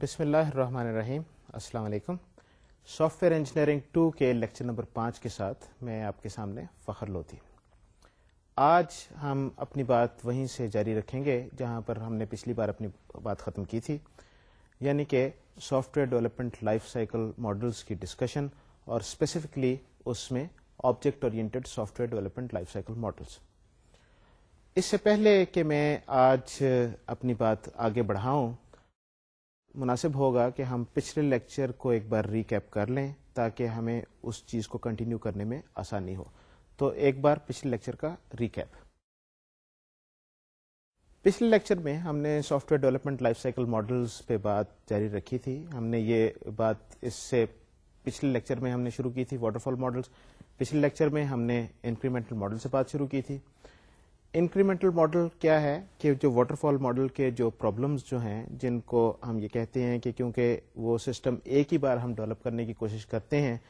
बिसमीम अस्सलाम software engineering two के लेक्चर नंबर पाँच के साथ मैं आपके सामने फ़खर लोधी आज हम अपनी बात वहीं से जारी रखेंगे जहां पर हमने पिछली बार अपनी बात ख़त्म की थी यानी कि software development life cycle models की डिस्कशन और स्पेसिफिकली उसमें object oriented software development life cycle models इससे पहले कि मैं आज अपनी बात आगे बढ़ाऊं मुनासिब होगा कि हम पिछले लेक्चर को एक बार रिकैप कर लें ताकि हमें उस चीज़ को कंटिन्यू करने में आसानी हो तो एक बार पिछले लेक्चर का रिकैप पिछले लेक्चर में हमने software development life cycle models पे बात जारी रखी थी हमने ये बात इससे पिछले लेक्चर में हमने शुरू की थी वाटरफॉल मॉडल्स पिछले लेक्चर में हमने इंक्रीमेंटल मॉडल से बात शुरू की थी इंक्रीमेंटल मॉडल क्या है कि जो वाटरफॉल मॉडल के जो प्रॉब्लम्स जो हैं जिनको हम ये कहते हैं कि क्योंकि वो सिस्टम एक ही बार हम डेवलप करने की कोशिश करते हैं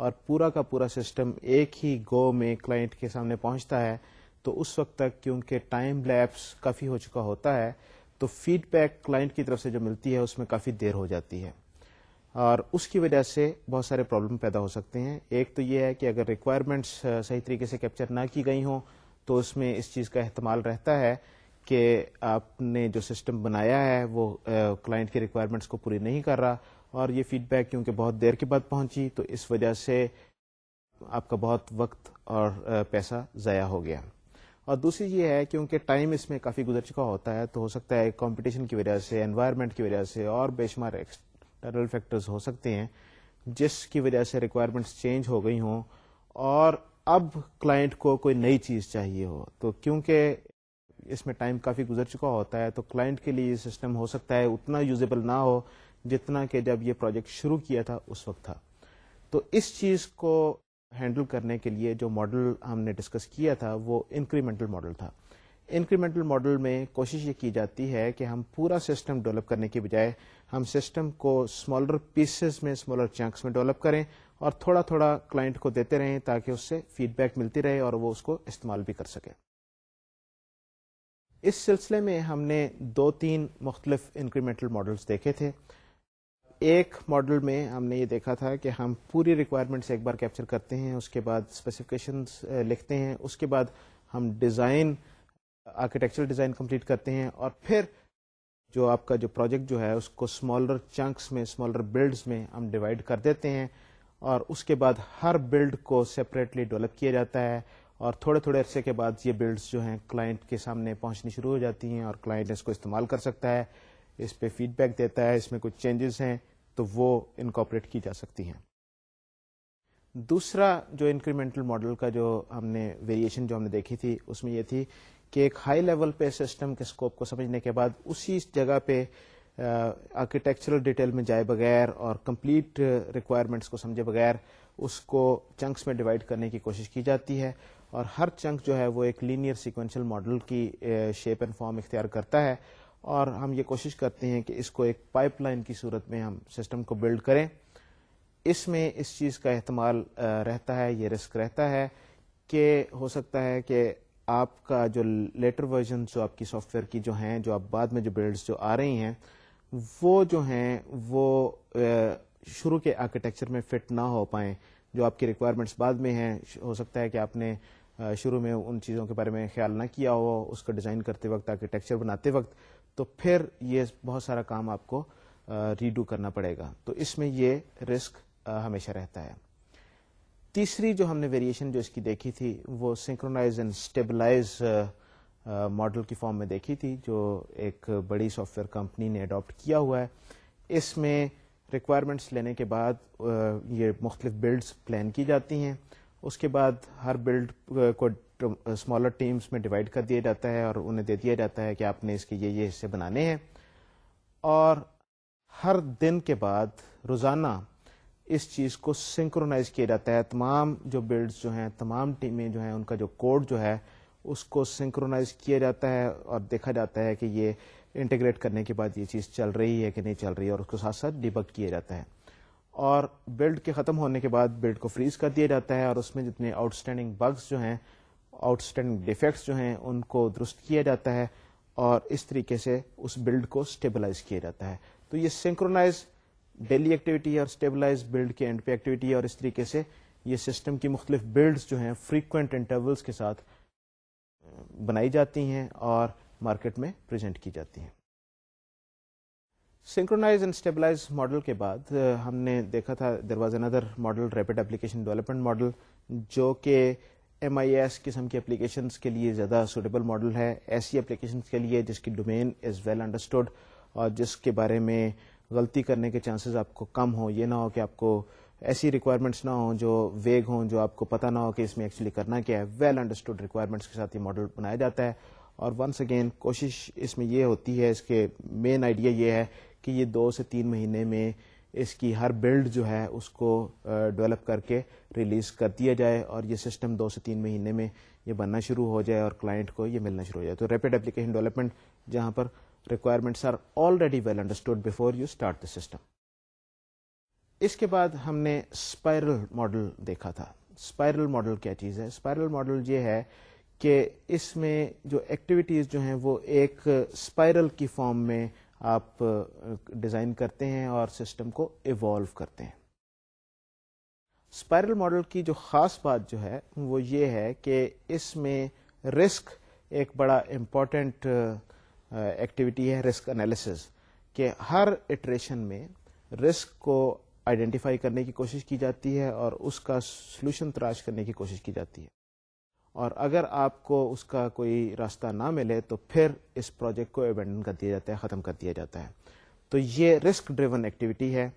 और पूरा का पूरा सिस्टम एक ही गो में क्लाइंट के सामने पहुंचता है तो उस वक्त तक क्योंकि टाइम लैप्स काफ़ी हो चुका होता है तो फीडबैक क्लाइंट की तरफ से जो मिलती है उसमें काफ़ी देर हो जाती है और उसकी वजह से बहुत सारे प्रॉब्लम पैदा हो सकते हैं एक तो ये है कि अगर रिक्वायरमेंट्स सही तरीके से कैप्चर ना की गई हों तो उसमें इस चीज़ का अहतमाल रहता है कि आपने जो सिस्टम बनाया है वो क्लाइंट की रिक्वायरमेंट्स को पूरी नहीं कर रहा और ये फीडबैक क्योंकि बहुत देर के बाद पहुंची तो इस वजह से आपका बहुत वक्त और पैसा ज़ाया हो गया और दूसरी ये है क्योंकि टाइम इसमें काफ़ी गुजर चुका होता है तो हो सकता है कंपटीशन की वजह से एनवायरनमेंट की वजह से और बेशुमार एक्सटर्नल फैक्टर्स हो सकते हैं जिसकी वजह से रिक्वायरमेंट्स चेंज हो गई हों और अब क्लाइंट को कोई नई चीज चाहिए हो तो क्योंकि इसमें टाइम काफी गुजर चुका होता है तो क्लाइंट के लिए ये सिस्टम हो सकता है उतना यूजेबल ना हो जितना कि जब ये प्रोजेक्ट शुरू किया था उस वक्त था तो इस चीज को हैंडल करने के लिए जो मॉडल हमने डिस्कस किया था वो इंक्रीमेंटल मॉडल था इंक्रीमेंटल मॉडल में कोशिश ये की जाती है कि हम पूरा सिस्टम डेवलप करने के बजाय हम सिस्टम को स्मॉलर पीसेस में स्मॉलर चंक्स में डेवलप करें और थोड़ा थोड़ा क्लाइंट को देते रहें ताकि उससे फीडबैक मिलती रहे और वो उसको इस्तेमाल भी कर सके इस सिलसिले में हमने दो तीन मुख्तलिफ इंक्रीमेंटल मॉडल्स देखे थे एक मॉडल में हमने ये देखा था कि हम पूरी रिक्वायरमेंट्स एक बार कैप्चर करते हैं उसके बाद स्पेसिफिकेशंस लिखते हैं उसके बाद हम डिज़ाइन आर्किटेक्चरल डिज़ाइन कंप्लीट करते हैं और फिर जो आपका जो प्रोजेक्ट जो है उसको स्मॉलर चंक्स में स्मॉलर बिल्ड्स में हम डिवाइड कर देते हैं और उसके बाद हर बिल्ड को सेपरेटली डेवलप किया जाता है और थोड़े थोड़े अरसे के बाद ये बिल्ड्स जो हैं क्लाइंट के सामने पहुंचनी शुरू हो जाती हैं और क्लाइंट इसको इस्तेमाल कर सकता है इस पर फीडबैक देता है इसमें कुछ चेंजेस हैं तो वो इनकॉपरेट की जा सकती हैं दूसरा जो इंक्रीमेंटल मॉडल का जो हमने वेरिएशन जो हमने देखी थी उसमें यह थी कि एक हाई लेवल पे सिस्टम के स्कोप को समझने के बाद उसी जगह पे आर्किटेक्चरल डिटेल में जाए बगैर और कंप्लीट रिक्वायरमेंट्स को समझे बगैर उसको चंक्स में डिवाइड करने की कोशिश की जाती है और हर चंक जो है वो एक लीनियर सीक्वेंशियल मॉडल की शेप एंड फॉर्म इख्तियार करता है और हम ये कोशिश करते हैं कि इसको एक पाइपलाइन की सूरत में हम सिस्टम को बिल्ड करें इसमें इस चीज़ का अहतमाल रहता है ये रिस्क रहता है कि हो सकता है कि आपका जो लेटर वर्जन जो आपकी सॉफ्टवेयर की जो हैं जो आप बाद में जो बिल्ड्स जो आ रही हैं वो जो हैं वो शुरू के आर्किटेक्चर में फिट ना हो पाएँ जो आपकी रिक्वायरमेंट्स बाद में हैं हो सकता है कि आपने शुरू में उन चीज़ों के बारे में ख्याल ना किया हो उसका डिज़ाइन करते वक्त आर्किटेक्चर बनाते वक्त तो फिर ये बहुत सारा काम आपको रीडू करना पड़ेगा तो इसमें ये रिस्क हमेशा रहता है तीसरी जो हमने वेरिएशन जो इसकी देखी थी वो सिंक्रोनाइज एंड स्टेबलाइज मॉडल की फॉर्म में देखी थी जो एक बड़ी सॉफ्टवेयर कंपनी ने अडॉप्ट किया हुआ है इसमें रिक्वायरमेंट्स लेने के बाद ये मुख्तलिफ बिल्ड्स प्लान की जाती हैं उसके बाद हर बिल्ड को स्मॉलर टीम्स में डिवाइड कर दिया जाता है और उन्हें दे दिया जाता है कि आपने इसके ये ये हिस्से बनाने हैं और हर दिन के बाद रोज़ाना इस चीज़ को सिंक्रोनाइज किया जाता है तमाम जो बिल्ड्स जो हैं तमाम टीमें जो हैं उनका जो कोड जो है उसको सिंक्रोनाइज किया जाता है और देखा जाता है कि ये इंटीग्रेट करने के बाद ये चीज़ चल रही है कि नहीं चल रही है और उसके साथ साथ डिबक किया जाता है और बिल्ड के ख़त्म होने के बाद बिल्ड को फ्रीज कर दिया जाता है और उसमें जितने आउटस्टैंडिंग बग्स जो हैं आउटस्टैंडिंग डिफेक्ट्स जो हैं उनको दुरुस्त किया जाता है और इस तरीके से उस बिल्ड को स्टेबलाइज किया जाता है तो ये सिंक्रोनाइज डेली एक्टिविटी और स्टेबलाइज बिल्ड के एंड पे एक्टिविटी और इस तरीके से ये सिस्टम की मुख्तलिफ बिल्ड्स जो हैं फ्रीक्वेंट इंटरवल्स के साथ बनाई जाती हैं और मार्केट में प्रेजेंट की जाती हैं सिंक्रोनाइज एंड स्टेबलाइज मॉडल के बाद हमने देखा था there was another model rapid application development model जो कि एम आई एस किस्म के एप्लीकेशन के लिए ज़्यादा सुटेबल मॉडल है ऐसी एप्लीकेशन के लिए जिसकी डोमेन इज़ वेल अंडरस्टूड और जिसके बारे में गलती करने के चांसेस आपको कम हो ये ना हो कि आपको ऐसी रिक्वायरमेंट्स ना हो जो वेग हों जो आपको पता ना हो कि इसमें एक्चुअली करना क्या है वेल अंडरस्टूड रिक्वायरमेंट्स के साथ ये मॉडल बनाया जाता है और वंस अगेन कोशिश इसमें यह होती है इसके मेन आइडिया ये है कि ये दो से तीन महीने में इसकी हर बिल्ड जो है उसको डेवलप करके रिलीज कर दिया जाए और ये सिस्टम दो से तीन महीने में ये बनना शुरू हो जाए और क्लाइंट को ये मिलना शुरू हो जाए तो रैपिड एप्लीकेशन डेवलपमेंट जहां पर requirements are already well understood before you start the system इसके बाद हमने स्पायरल मॉडल देखा था स्पायरल मॉडल क्या चीज़ है स्पायरल मॉडल ये है कि इसमें जो एक्टिविटीज़ जो हैं वो एक स्पायरल की फॉर्म में आप डिज़ाइन करते हैं और सिस्टम को इवॉल्व करते हैं स्पायरल मॉडल की जो ख़ास बात जो है वो ये है कि इसमें रिस्क एक बड़ा इम्पॉर्टेंट एक्टिविटी है रिस्क एनालिसिस कि हर इटरेशन में रिस्क को आइडेंटिफाई करने की कोशिश की जाती है और उसका सोल्यूशन तलाश करने की कोशिश की जाती है और अगर आपको उसका कोई रास्ता ना मिले तो फिर इस प्रोजेक्ट को एबेंडन कर दिया जाता है ख़त्म कर दिया जाता है तो ये रिस्क ड्रिवन एक्टिविटी है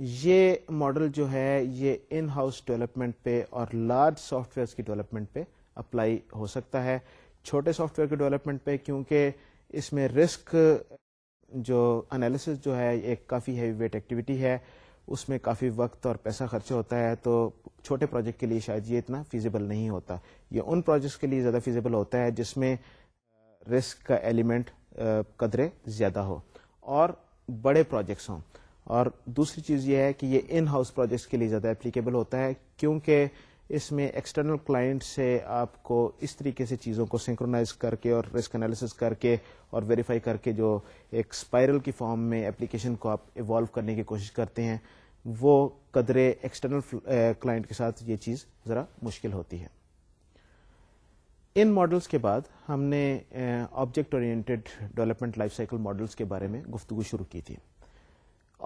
ये मॉडल जो है ये इन हाउस डेवलपमेंट पे और लार्ज सॉफ्टवेयर की डेवलपमेंट पे अप्लाई हो सकता है छोटे सॉफ्टवेयर के डेवलपमेंट पे क्योंकि इसमें रिस्क जो एनालिसिस जो है एक काफ़ी हैवी वेट एक्टिविटी है उसमें काफ़ी वक्त और पैसा खर्चा होता है तो छोटे प्रोजेक्ट के लिए शायद ये इतना फिजिबल नहीं होता ये उन प्रोजेक्ट्स के लिए ज़्यादा फिजिबल होता है जिसमें रिस्क का एलिमेंट कदरे ज़्यादा हो और बड़े प्रोजेक्ट्स हों और दूसरी चीज़ ये है कि ये इन हाउस प्रोजेक्ट्स के लिए ज़्यादा एप्लीकेबल होता है क्योंकि इसमें एक्सटर्नल क्लाइंट से आपको इस तरीके से चीज़ों को सिंक्रोनाइज करके और रिस्क एनालिसिस करके और वेरीफाई करके जो एक स्पाइरल की फॉर्म में एप्लीकेशन को आप इवॉल्व करने की कोशिश करते हैं वो कदरे एक्सटर्नल क्लाइंट के साथ ये चीज़ ज़रा मुश्किल होती है इन मॉडल्स के बाद हमने object oriented development life cycle models के बारे में गुफ्तु शुरू की थी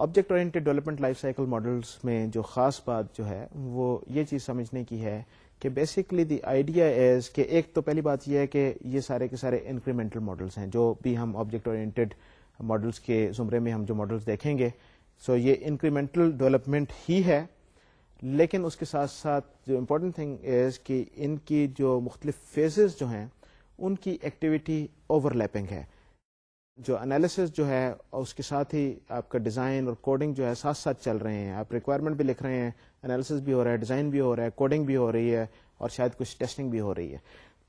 object oriented development life cycle models में जो खास बात जो है वो ये चीज़ समझने की है कि बेसिकली द आइडिया इज कि एक तो पहली बात यह है कि ये सारे के सारे इंक्रीमेंटल मॉडल्स हैं जो भी हम ऑब्जेक्ट ओरिएंटेड मॉडल्स के जुमरे में हम जो मॉडल्स देखेंगे सो so, ये इंक्रीमेंटल डेवलपमेंट ही है लेकिन उसके साथ साथ जो इम्पोर्टेंट थिंग इज कि इनकी जो मुख्तलिफ फेजेस जो हैं उनकी एक्टिविटी ओवरलैपिंग है जो एनालिसिस जो है उसके साथ ही आपका डिज़ाइन और कोडिंग जो है साथ साथ चल रहे हैं आप रिक्वायरमेंट भी लिख रहे हैं एनालिसिस भी हो रहा है डिज़ाइन भी हो रहा है कोडिंग भी हो रही है और शायद कुछ टेस्टिंग भी हो रही है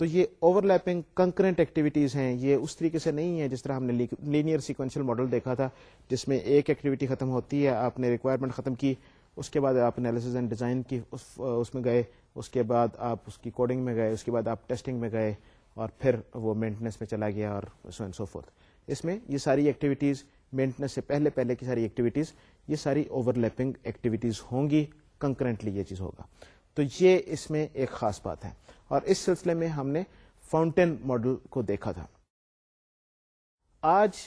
तो ये ओवरलैपिंग कंकरेंट एक्टिविटीज़ हैं ये उस तरीके से नहीं है जिस तरह हमने लीनियर सीक्वेंशियल मॉडल देखा था जिसमें एक एक्टिविटी ख़त्म होती है आपने रिक्वायरमेंट ख़त्म की उसके बाद आप एनालिसिस एंड डिज़ाइन की उस उसमें गए उसके बाद आप उसकी कोडिंग में गए उसके बाद आप टेस्टिंग में गए और फिर वो मेंटेनेंस में चला गया और सो एंड सो फोर्थ इसमें ये सारी एक्टिविटीज़ मेंटेनेंस से पहले पहले की सारी एक्टिविटीज़ ये सारी ओवरलैपिंग एक्टिविटीज़ होंगी कंकरेंटली ये चीज़ होगा तो ये इसमें एक ख़ास बात है और इस सिलसिले में हमने फाउंटेन मॉडल को देखा था आज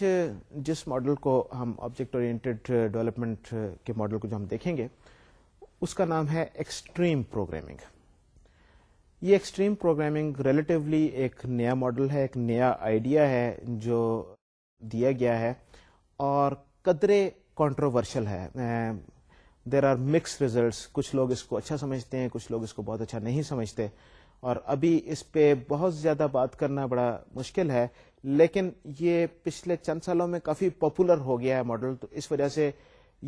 जिस मॉडल को हम ऑब्जेक्ट ओरिएंटेड डेवलपमेंट के मॉडल को जो हम देखेंगे उसका नाम है एक्सट्रीम प्रोग्रामिंग ये एक्सट्रीम प्रोग्रामिंग रिलेटिवली एक नया मॉडल है एक नया आइडिया है जो दिया गया है और कदरे कंट्रोवर्शियल है देर आर मिक्स रिजल्ट्स कुछ लोग इसको अच्छा समझते हैं कुछ लोग इसको बहुत अच्छा नहीं समझते और अभी इस पे बहुत ज़्यादा बात करना बड़ा मुश्किल है लेकिन ये पिछले चंद सालों में काफ़ी पॉपुलर हो गया है मॉडल तो इस वजह से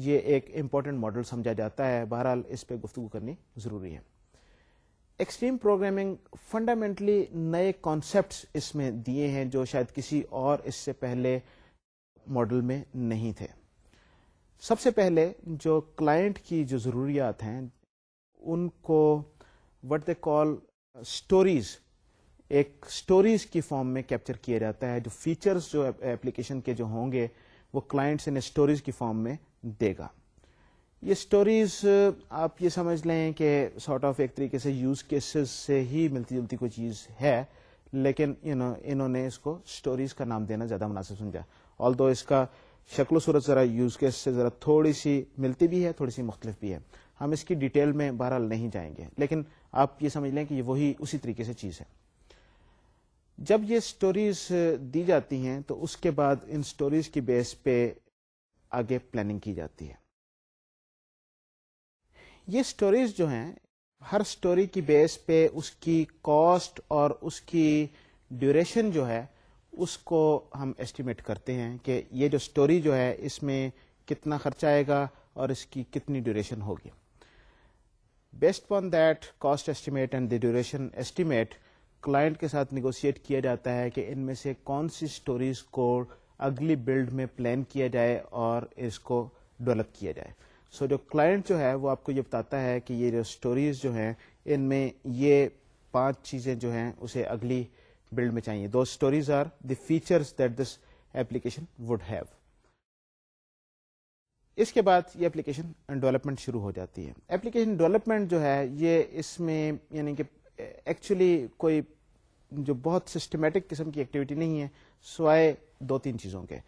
ये एक इम्पॉर्टेंट मॉडल समझा जाता है बहरहाल इस पर गुफ्तु करनी ज़रूरी है एक्सट्रीम प्रोग्रामिंग फंडामेंटली नए कॉन्सेप्ट्स इसमें दिए हैं जो शायद किसी और इससे पहले मॉडल में नहीं थे सबसे पहले जो क्लाइंट की जो ज़रूरियात हैं उनको व्हाट दे कॉल स्टोरीज एक स्टोरीज की फॉर्म में कैप्चर किया जाता है जो फीचर्स जो एप्लीकेशन के जो होंगे वो क्लाइंट्स इन्हें स्टोरीज की फॉर्म में देगा ये स्टोरीज आप ये समझ लें कि सॉर्ट ऑफ एक तरीके से यूज केसेस से ही मिलती जुलती कोई चीज़ है लेकिन यू नो इन्होंने इसको स्टोरीज का नाम देना ज़्यादा मुनासिब समझा ऑल दो इसका शक्ल सूरत ज़रा यूज केस से ज़रा थोड़ी सी मिलती भी है थोड़ी सी मुख्तलिफ भी है हम इसकी डिटेल में बहरहाल नहीं जाएंगे लेकिन आप ये समझ लें कि ये वही उसी तरीके से चीज़ है जब ये स्टोरीज दी जाती हैं तो उसके बाद इन स्टोरीज की बेस पे आगे प्लानिंग की जाती है ये स्टोरीज जो हैं हर स्टोरी की बेस पे उसकी कॉस्ट और उसकी ड्यूरेशन जो है उसको हम एस्टिमेट करते हैं कि ये जो स्टोरी जो है इसमें कितना खर्चा आएगा और इसकी कितनी ड्यूरेशन होगी based on that cost estimate and the duration estimate client के साथ निगोशिएट किया जाता है कि इनमें से कौन सी स्टोरीज को अगली बिल्ड में प्लान किया जाए और इसको डेवलप किया जाए सो so, जो क्लाइंट जो है वो आपको ये बताता है कि ये जो स्टोरीज जो हैं इनमें ये पांच चीज़ें जो हैं उसे अगली बिल्ड में चाहिए दो stories are the features that this application would have इसके बाद ये एप्लीकेशन डेवलपमेंट शुरू हो जाती है एप्लीकेशन डेवलपमेंट जो है ये इसमें यानी कि एक्चुअली कोई जो बहुत सिस्टमेटिक किस्म की एक्टिविटी नहीं है सिवाय दो तीन चीज़ों के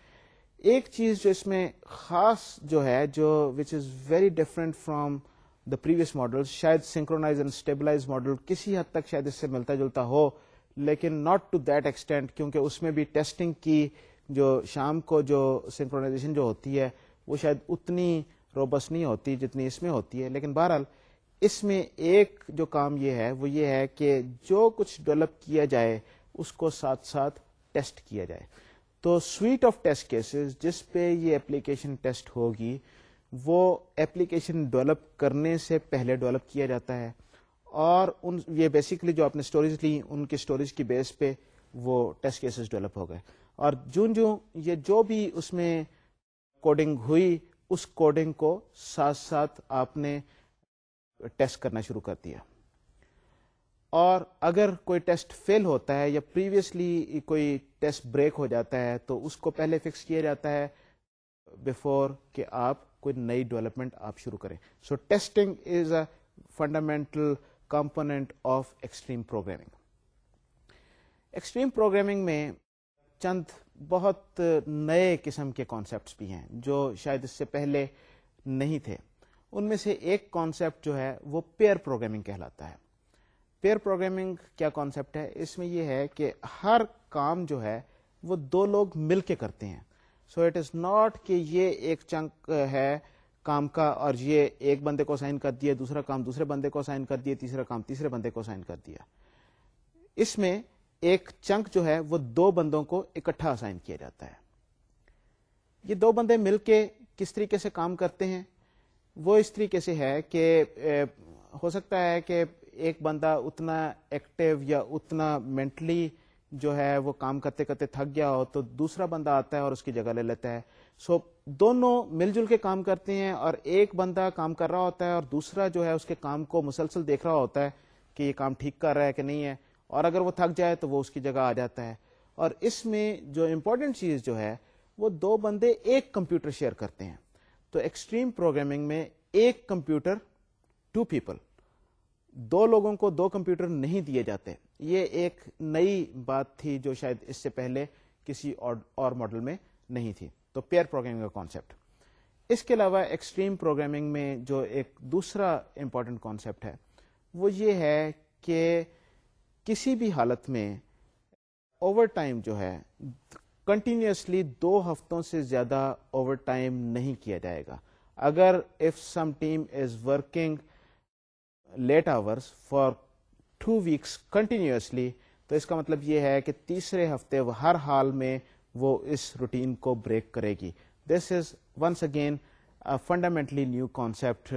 एक चीज़ जो इसमें ख़ास जो है जो which is very different from the previous model शायद सिंक्रोनाइज एंड स्टेबलाइज मॉडल किसी हद तक शायद इससे मिलता जुलता हो लेकिन नॉट टू दैट एक्सटेंट क्योंकि उसमें भी टेस्टिंग की जो शाम को जो सिंक्रोनाइजेशन जो होती है वो शायद उतनी रोबस नहीं होती जितनी इसमें होती है लेकिन बहरहाल इसमें एक जो काम ये है वो ये है कि जो कुछ डेवलप किया जाए उसको साथ साथ टेस्ट किया जाए तो स्वीट ऑफ टेस्ट केसेस जिस पे ये एप्लीकेशन टेस्ट होगी वो एप्लीकेशन डेवलप करने से पहले डेवलप किया जाता है और उन ये बेसिकली जो आपने स्टोरेज ली उनकी स्टोरेज की बेस पे वो टेस्ट केसेस डेवलप हो गए और जून जून ये जो भी उसमें कोडिंग हुई उस कोडिंग को साथ साथ आपने टेस्ट करना शुरू कर दिया और अगर कोई टेस्ट फेल होता है या प्रीवियसली कोई टेस्ट ब्रेक हो जाता है तो उसको पहले फिक्स किया जाता है बिफोर कि आप कोई नई डेवलपमेंट आप शुरू करें so testing is a fundamental component of extreme programming extreme programming में चंद बहुत नए किस्म के कॉन्सेप्ट्स भी हैं जो शायद इससे पहले नहीं थे उनमें से एक कॉन्सेप्ट जो है वो पेयर प्रोग्रामिंग कहलाता है पेयर प्रोग्रामिंग क्या कॉन्सेप्ट है इसमें यह है कि हर काम जो है वो दो लोग मिल के करते हैं सो इट इज़ नॉट कि ये एक चंक है काम का और ये एक बंदे को साइन कर दिया दूसरा काम दूसरे बंदे को साइन कर दिया तीसरा काम तीसरे बंदे को साइन कर दिया इसमें एक चंक जो है वो दो बंदों को इकट्ठा असाइन किया जाता है ये दो बंदे मिलके किस तरीके से काम करते हैं वो इस तरीके से है कि हो सकता है कि एक बंदा उतना एक्टिव या उतना मेंटली जो है वो काम करते करते थक गया हो तो दूसरा बंदा आता है और उसकी जगह ले लेता है सो so, दोनों मिलजुल के काम करते हैं और एक बंदा काम कर रहा होता है और दूसरा जो है उसके काम को मुसलसल देख रहा होता है कि ये काम ठीक कर रहा है कि नहीं है और अगर वो थक जाए तो वो उसकी जगह आ जाता है और इसमें जो इम्पोर्टेंट चीज़ जो है वो दो बंदे एक कंप्यूटर शेयर करते हैं तो एक्सट्रीम प्रोग्रामिंग में एक कंप्यूटर टू पीपल दो लोगों को दो कंप्यूटर नहीं दिए जाते ये एक नई बात थी जो शायद इससे पहले किसी और, और मॉडल में नहीं थी तो पेयर प्रोग्रामिंग का कॉन्सेप्ट इसके अलावा एक्सट्रीम प्रोग्रामिंग में जो एक दूसरा इम्पॉर्टेंट कॉन्सेप्ट है वो ये है कि किसी भी हालत में ओवर टाइम जो है कंटिन्यूसली दो हफ्तों से ज़्यादा ओवर टाइम नहीं किया जाएगा अगर if some team is working late hours for two weeks continuously तो इसका मतलब ये है कि तीसरे हफ्ते हर हाल में वो इस रूटीन को ब्रेक करेगी this is once again fundamentally new concept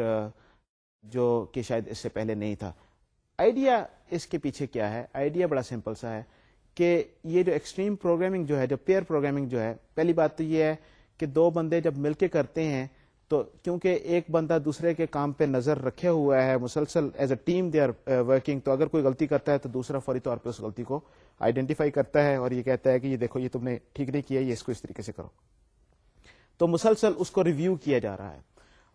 जो कि शायद इससे पहले नहीं था आइडिया इसके पीछे क्या है आइडिया बड़ा सिंपल सा है कि ये जो एक्सट्रीम प्रोग्रामिंग जो है जो पेयर प्रोग्रामिंग जो है पहली बात तो ये है कि दो बंदे जब मिलके करते हैं तो क्योंकि एक बंदा दूसरे के काम पे नजर रखे हुआ है मुसलसल as a team they are working तो अगर कोई गलती करता है तो दूसरा फौरी तौर पर उस गलती को आइडेंटिफाई करता है और ये कहता है कि ये देखो ये तुमने ठीक नहीं किया ये इसको इस तरीके से करो तो मुसलसल उसको रिव्यू किया जा रहा है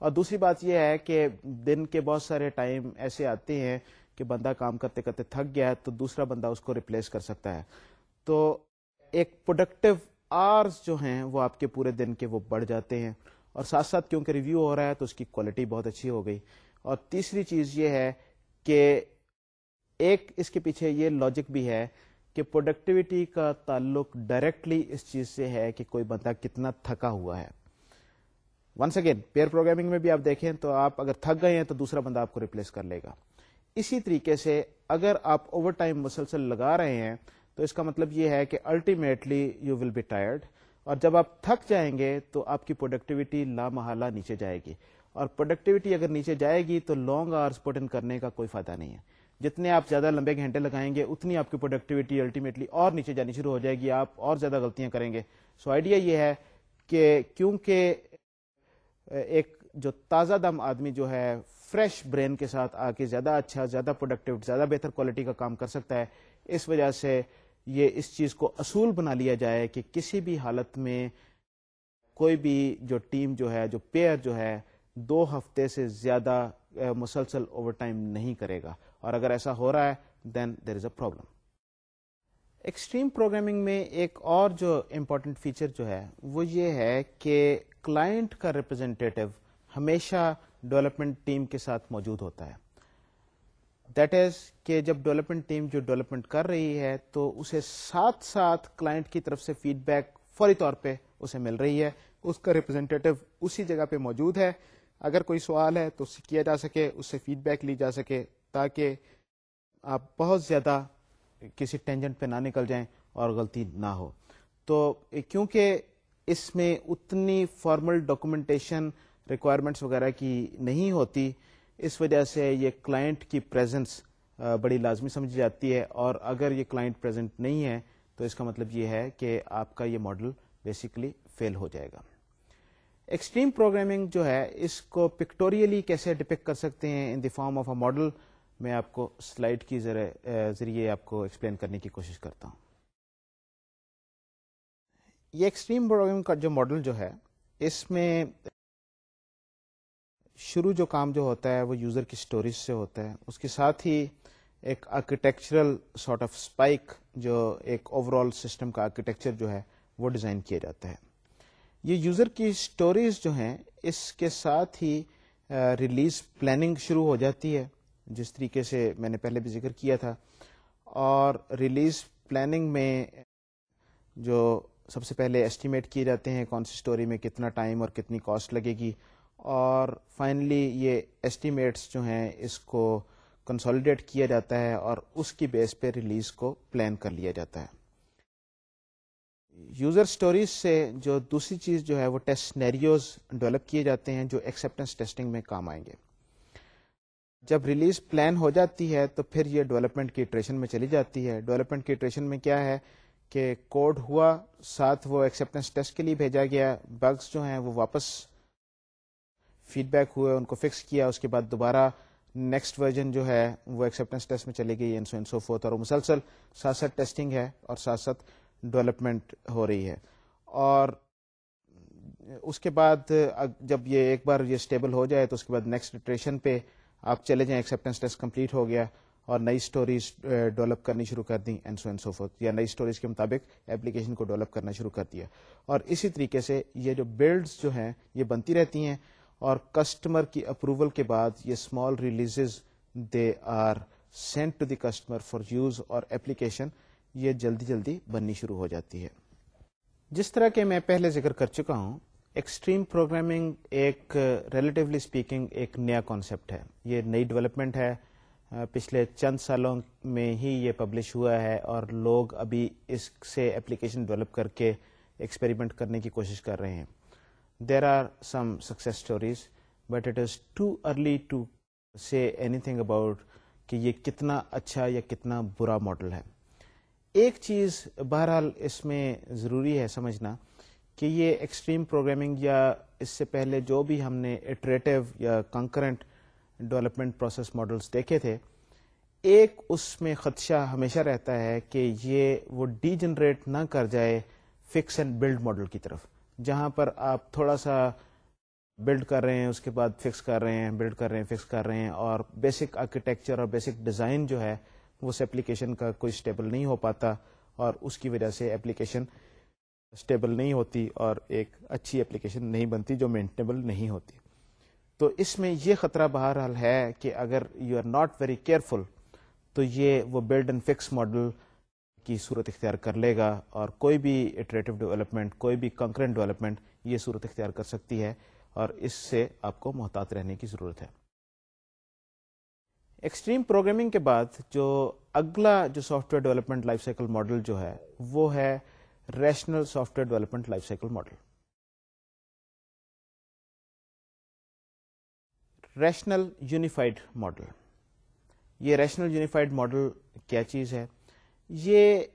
और दूसरी बात यह है कि दिन के बहुत सारे टाइम ऐसे आते हैं कि बंदा काम करते करते थक गया है तो दूसरा बंदा उसको रिप्लेस कर सकता है तो एक प्रोडक्टिव आर्स जो हैं वो आपके पूरे दिन के वो बढ़ जाते हैं और साथ साथ क्योंकि रिव्यू हो रहा है तो उसकी क्वालिटी बहुत अच्छी हो गई और तीसरी चीज़ ये है कि एक इसके पीछे ये लॉजिक भी है कि प्रोडक्टिविटी का ताल्लुक डायरेक्टली इस चीज़ से है कि कोई बंदा कितना थका हुआ है वंस अगेन पेयर प्रोग्रामिंग में भी आप देखें तो आप अगर थक गए हैं तो दूसरा बंदा आपको रिप्लेस कर लेगा इसी तरीके से अगर आप ओवर टाइम मुसलसल लगा रहे हैं तो इसका मतलब ये है कि ultimately you will be tired और जब आप थक जाएंगे तो आपकी प्रोडक्टिविटी लामहला नीचे जाएगी और प्रोडक्टिविटी अगर नीचे जाएगी तो लॉन्ग आवर्स पुट इन करने का कोई फायदा नहीं है जितने आप ज्यादा लंबे घंटे लगाएंगे उतनी आपकी प्रोडक्टिविटी अल्टीमेटली और नीचे जानी शुरू हो जाएगी आप और ज्यादा गलतियां करेंगे सो आइडिया ये है कि क्योंकि एक जो ताज़ा दम आदमी जो है फ्रेश ब्रेन के साथ आके ज़्यादा अच्छा ज़्यादा प्रोडक्टिव ज़्यादा बेहतर क्वालिटी का काम कर सकता है इस वजह से ये इस चीज़ को असूल बना लिया जाए कि किसी भी हालत में कोई भी जो टीम जो है जो पेयर जो है दो हफ्ते से ज़्यादा मुसलसल ओवर टाइम नहीं करेगा और अगर ऐसा हो रहा है then there is a problem extreme programming में एक और जो इम्पोर्टेंट फीचर जो है वो ये है कि क्लाइंट का रिप्रेजेंटेटिव हमेशा डेवलपमेंट टीम के साथ मौजूद होता है दैट इज कि जब डेवलपमेंट टीम जो डेवलपमेंट कर रही है तो उसे साथ साथ क्लाइंट की तरफ से फीडबैक फौरी तौर पे उसे मिल रही है उसका रिप्रेजेंटेटिव उसी जगह पे मौजूद है अगर कोई सवाल है तो उसे किया जा सके उससे फीडबैक ली जा सके ताकि आप बहुत ज़्यादा किसी टेंजेंट पे ना निकल जाएं और गलती ना हो तो क्योंकि इसमें उतनी फॉर्मल डॉक्यूमेंटेशन रिक्वायरमेंट्स वगैरह की नहीं होती इस वजह से ये क्लाइंट की प्रेजेंस बड़ी लाजमी समझी जाती है और अगर ये क्लाइंट प्रेजेंट नहीं है तो इसका मतलब ये है कि आपका ये मॉडल बेसिकली फेल हो जाएगा एक्सट्रीम प्रोग्रामिंग जो है इसको पिक्टोरियली कैसे डिपिक्ट कर सकते हैं in the form of a model मैं आपको स्लाइड की जरिए आपको एक्सप्लेन करने की कोशिश करता हूँ ये एक्सट्रीम प्रोग्रामिंग का जो मॉडल जो है इसमें शुरू जो काम जो होता है वो यूज़र की स्टोरीज से होता है उसके साथ ही एक आर्किटेक्चरल सॉर्ट ऑफ स्पाइक जो एक ओवरऑल सिस्टम का आर्किटेक्चर जो है वो डिज़ाइन किया जाता है ये यूज़र की स्टोरीज जो हैं इसके साथ ही रिलीज प्लानिंग शुरू हो जाती है जिस तरीके से मैंने पहले भी जिक्र किया था और रिलीज प्लानिंग में जो सबसे पहले एस्टिमेट किए जाते हैं कौन सी स्टोरी में कितना टाइम और कितनी कॉस्ट लगेगी और फाइनली ये एस्टिमेट्स जो हैं इसको कंसोलिडेट किया जाता है और उसकी बेस पे रिलीज को प्लान कर लिया जाता है यूजर स्टोरीज से जो दूसरी चीज जो है वो टेस्ट स्नैरियोज डेवलप किए जाते हैं जो एक्सेप्टेंस टेस्टिंग में काम आएंगे जब रिलीज प्लान हो जाती है तो फिर ये डेवलपमेंट की इटरेशन में चली जाती है डेवलपमेंट की इटरेशन में क्या है कि कोड हुआ साथ वो एक्सेप्टेंस टेस्ट के लिए भेजा गया बग्स जो हैं वो वापस फीडबैक हुए उनको फिक्स किया उसके बाद दोबारा नेक्स्ट वर्जन जो है वो एक्सेप्टेंस टेस्ट में चली गई एनसो एनसो फोर्थ और मुसलसल साथ साथ टेस्टिंग है और साथ साथ डेवलपमेंट हो रही है और उसके बाद जब ये एक बार ये स्टेबल हो जाए तो उसके बाद नेक्स्ट इटरेशन पे आप चले जाएं एक्सेप्टेंस टेस्ट कंप्लीट हो गया और नई स्टोरीज डेवलप करनी शुरू कर दी and so and so forth या नई स्टोरीज के मुताबिक एप्लीकेशन को डेवलप करना शुरू कर दिया और इसी तरीके से ये जो बिल्ड्स जो हैं ये बनती रहती हैं और कस्टमर की अप्रूवल के बाद ये small releases they are send to the customer for use और एप्लीकेशन ये जल्दी जल्दी बननी शुरू हो जाती है जिस तरह के मैं पहले जिक्र कर चुका हूँ एक्सट्रीम प्रोग्रामिंग एक रिलेटिवली स्पीकिंग एक नया कॉन्सेप्ट है ये नई डेवलपमेंट है पिछले चंद सालों में ही ये पब्लिश हुआ है और लोग अभी इससे एप्लीकेशन डेवलप करके एक्सपेरिमेंट करने की कोशिश कर रहे हैं there are some success stories but it is too early to say anything about कि ये कितना अच्छा या कितना बुरा मॉडल है एक चीज बहरहाल इसमें जरूरी है समझना कि ये एक्सट्रीम प्रोग्रामिंग या इससे पहले जो भी हमने इटरेटिव या कंकरेंट डेवलपमेंट प्रोसेस मॉडल्स देखे थे एक उसमें खदशा हमेशा रहता है कि ये वो डीजनरेट ना कर जाए फिक्स एंड बिल्ड मॉडल की तरफ जहाँ पर आप थोड़ा सा बिल्ड कर रहे हैं उसके बाद फिक्स कर रहे हैं बिल्ड कर रहे हैं फिक्स कर रहे हैं और बेसिक आर्किटेक्चर और बेसिक डिज़ाइन जो है वो उस एप्लीकेशन का कोई स्टेबल नहीं हो पाता और उसकी वजह से एप्लीकेशन स्टेबल नहीं होती और एक अच्छी एप्लीकेशन नहीं बनती जो मेंटेनेबल नहीं होती तो इसमें यह खतरा बहरहाल है कि अगर you are not very careful तो ये वो बिल्ड एंड फिक्स मॉडल की सूरत इख्तियार कर लेगा और कोई भी इटरेटिव डेवलपमेंट कोई भी कंकरेंट डेवलपमेंट ये सूरत इख्तियार कर सकती है और इससे आपको मोहतात रहने की ज़रूरत है एक्सट्रीम प्रोग्रामिंग के बाद जो अगला जो software development life cycle model जो है वो है rational software development life cycle model rational unified model ये रैशनल यूनिफाइड मॉडल क्या चीज़ है ये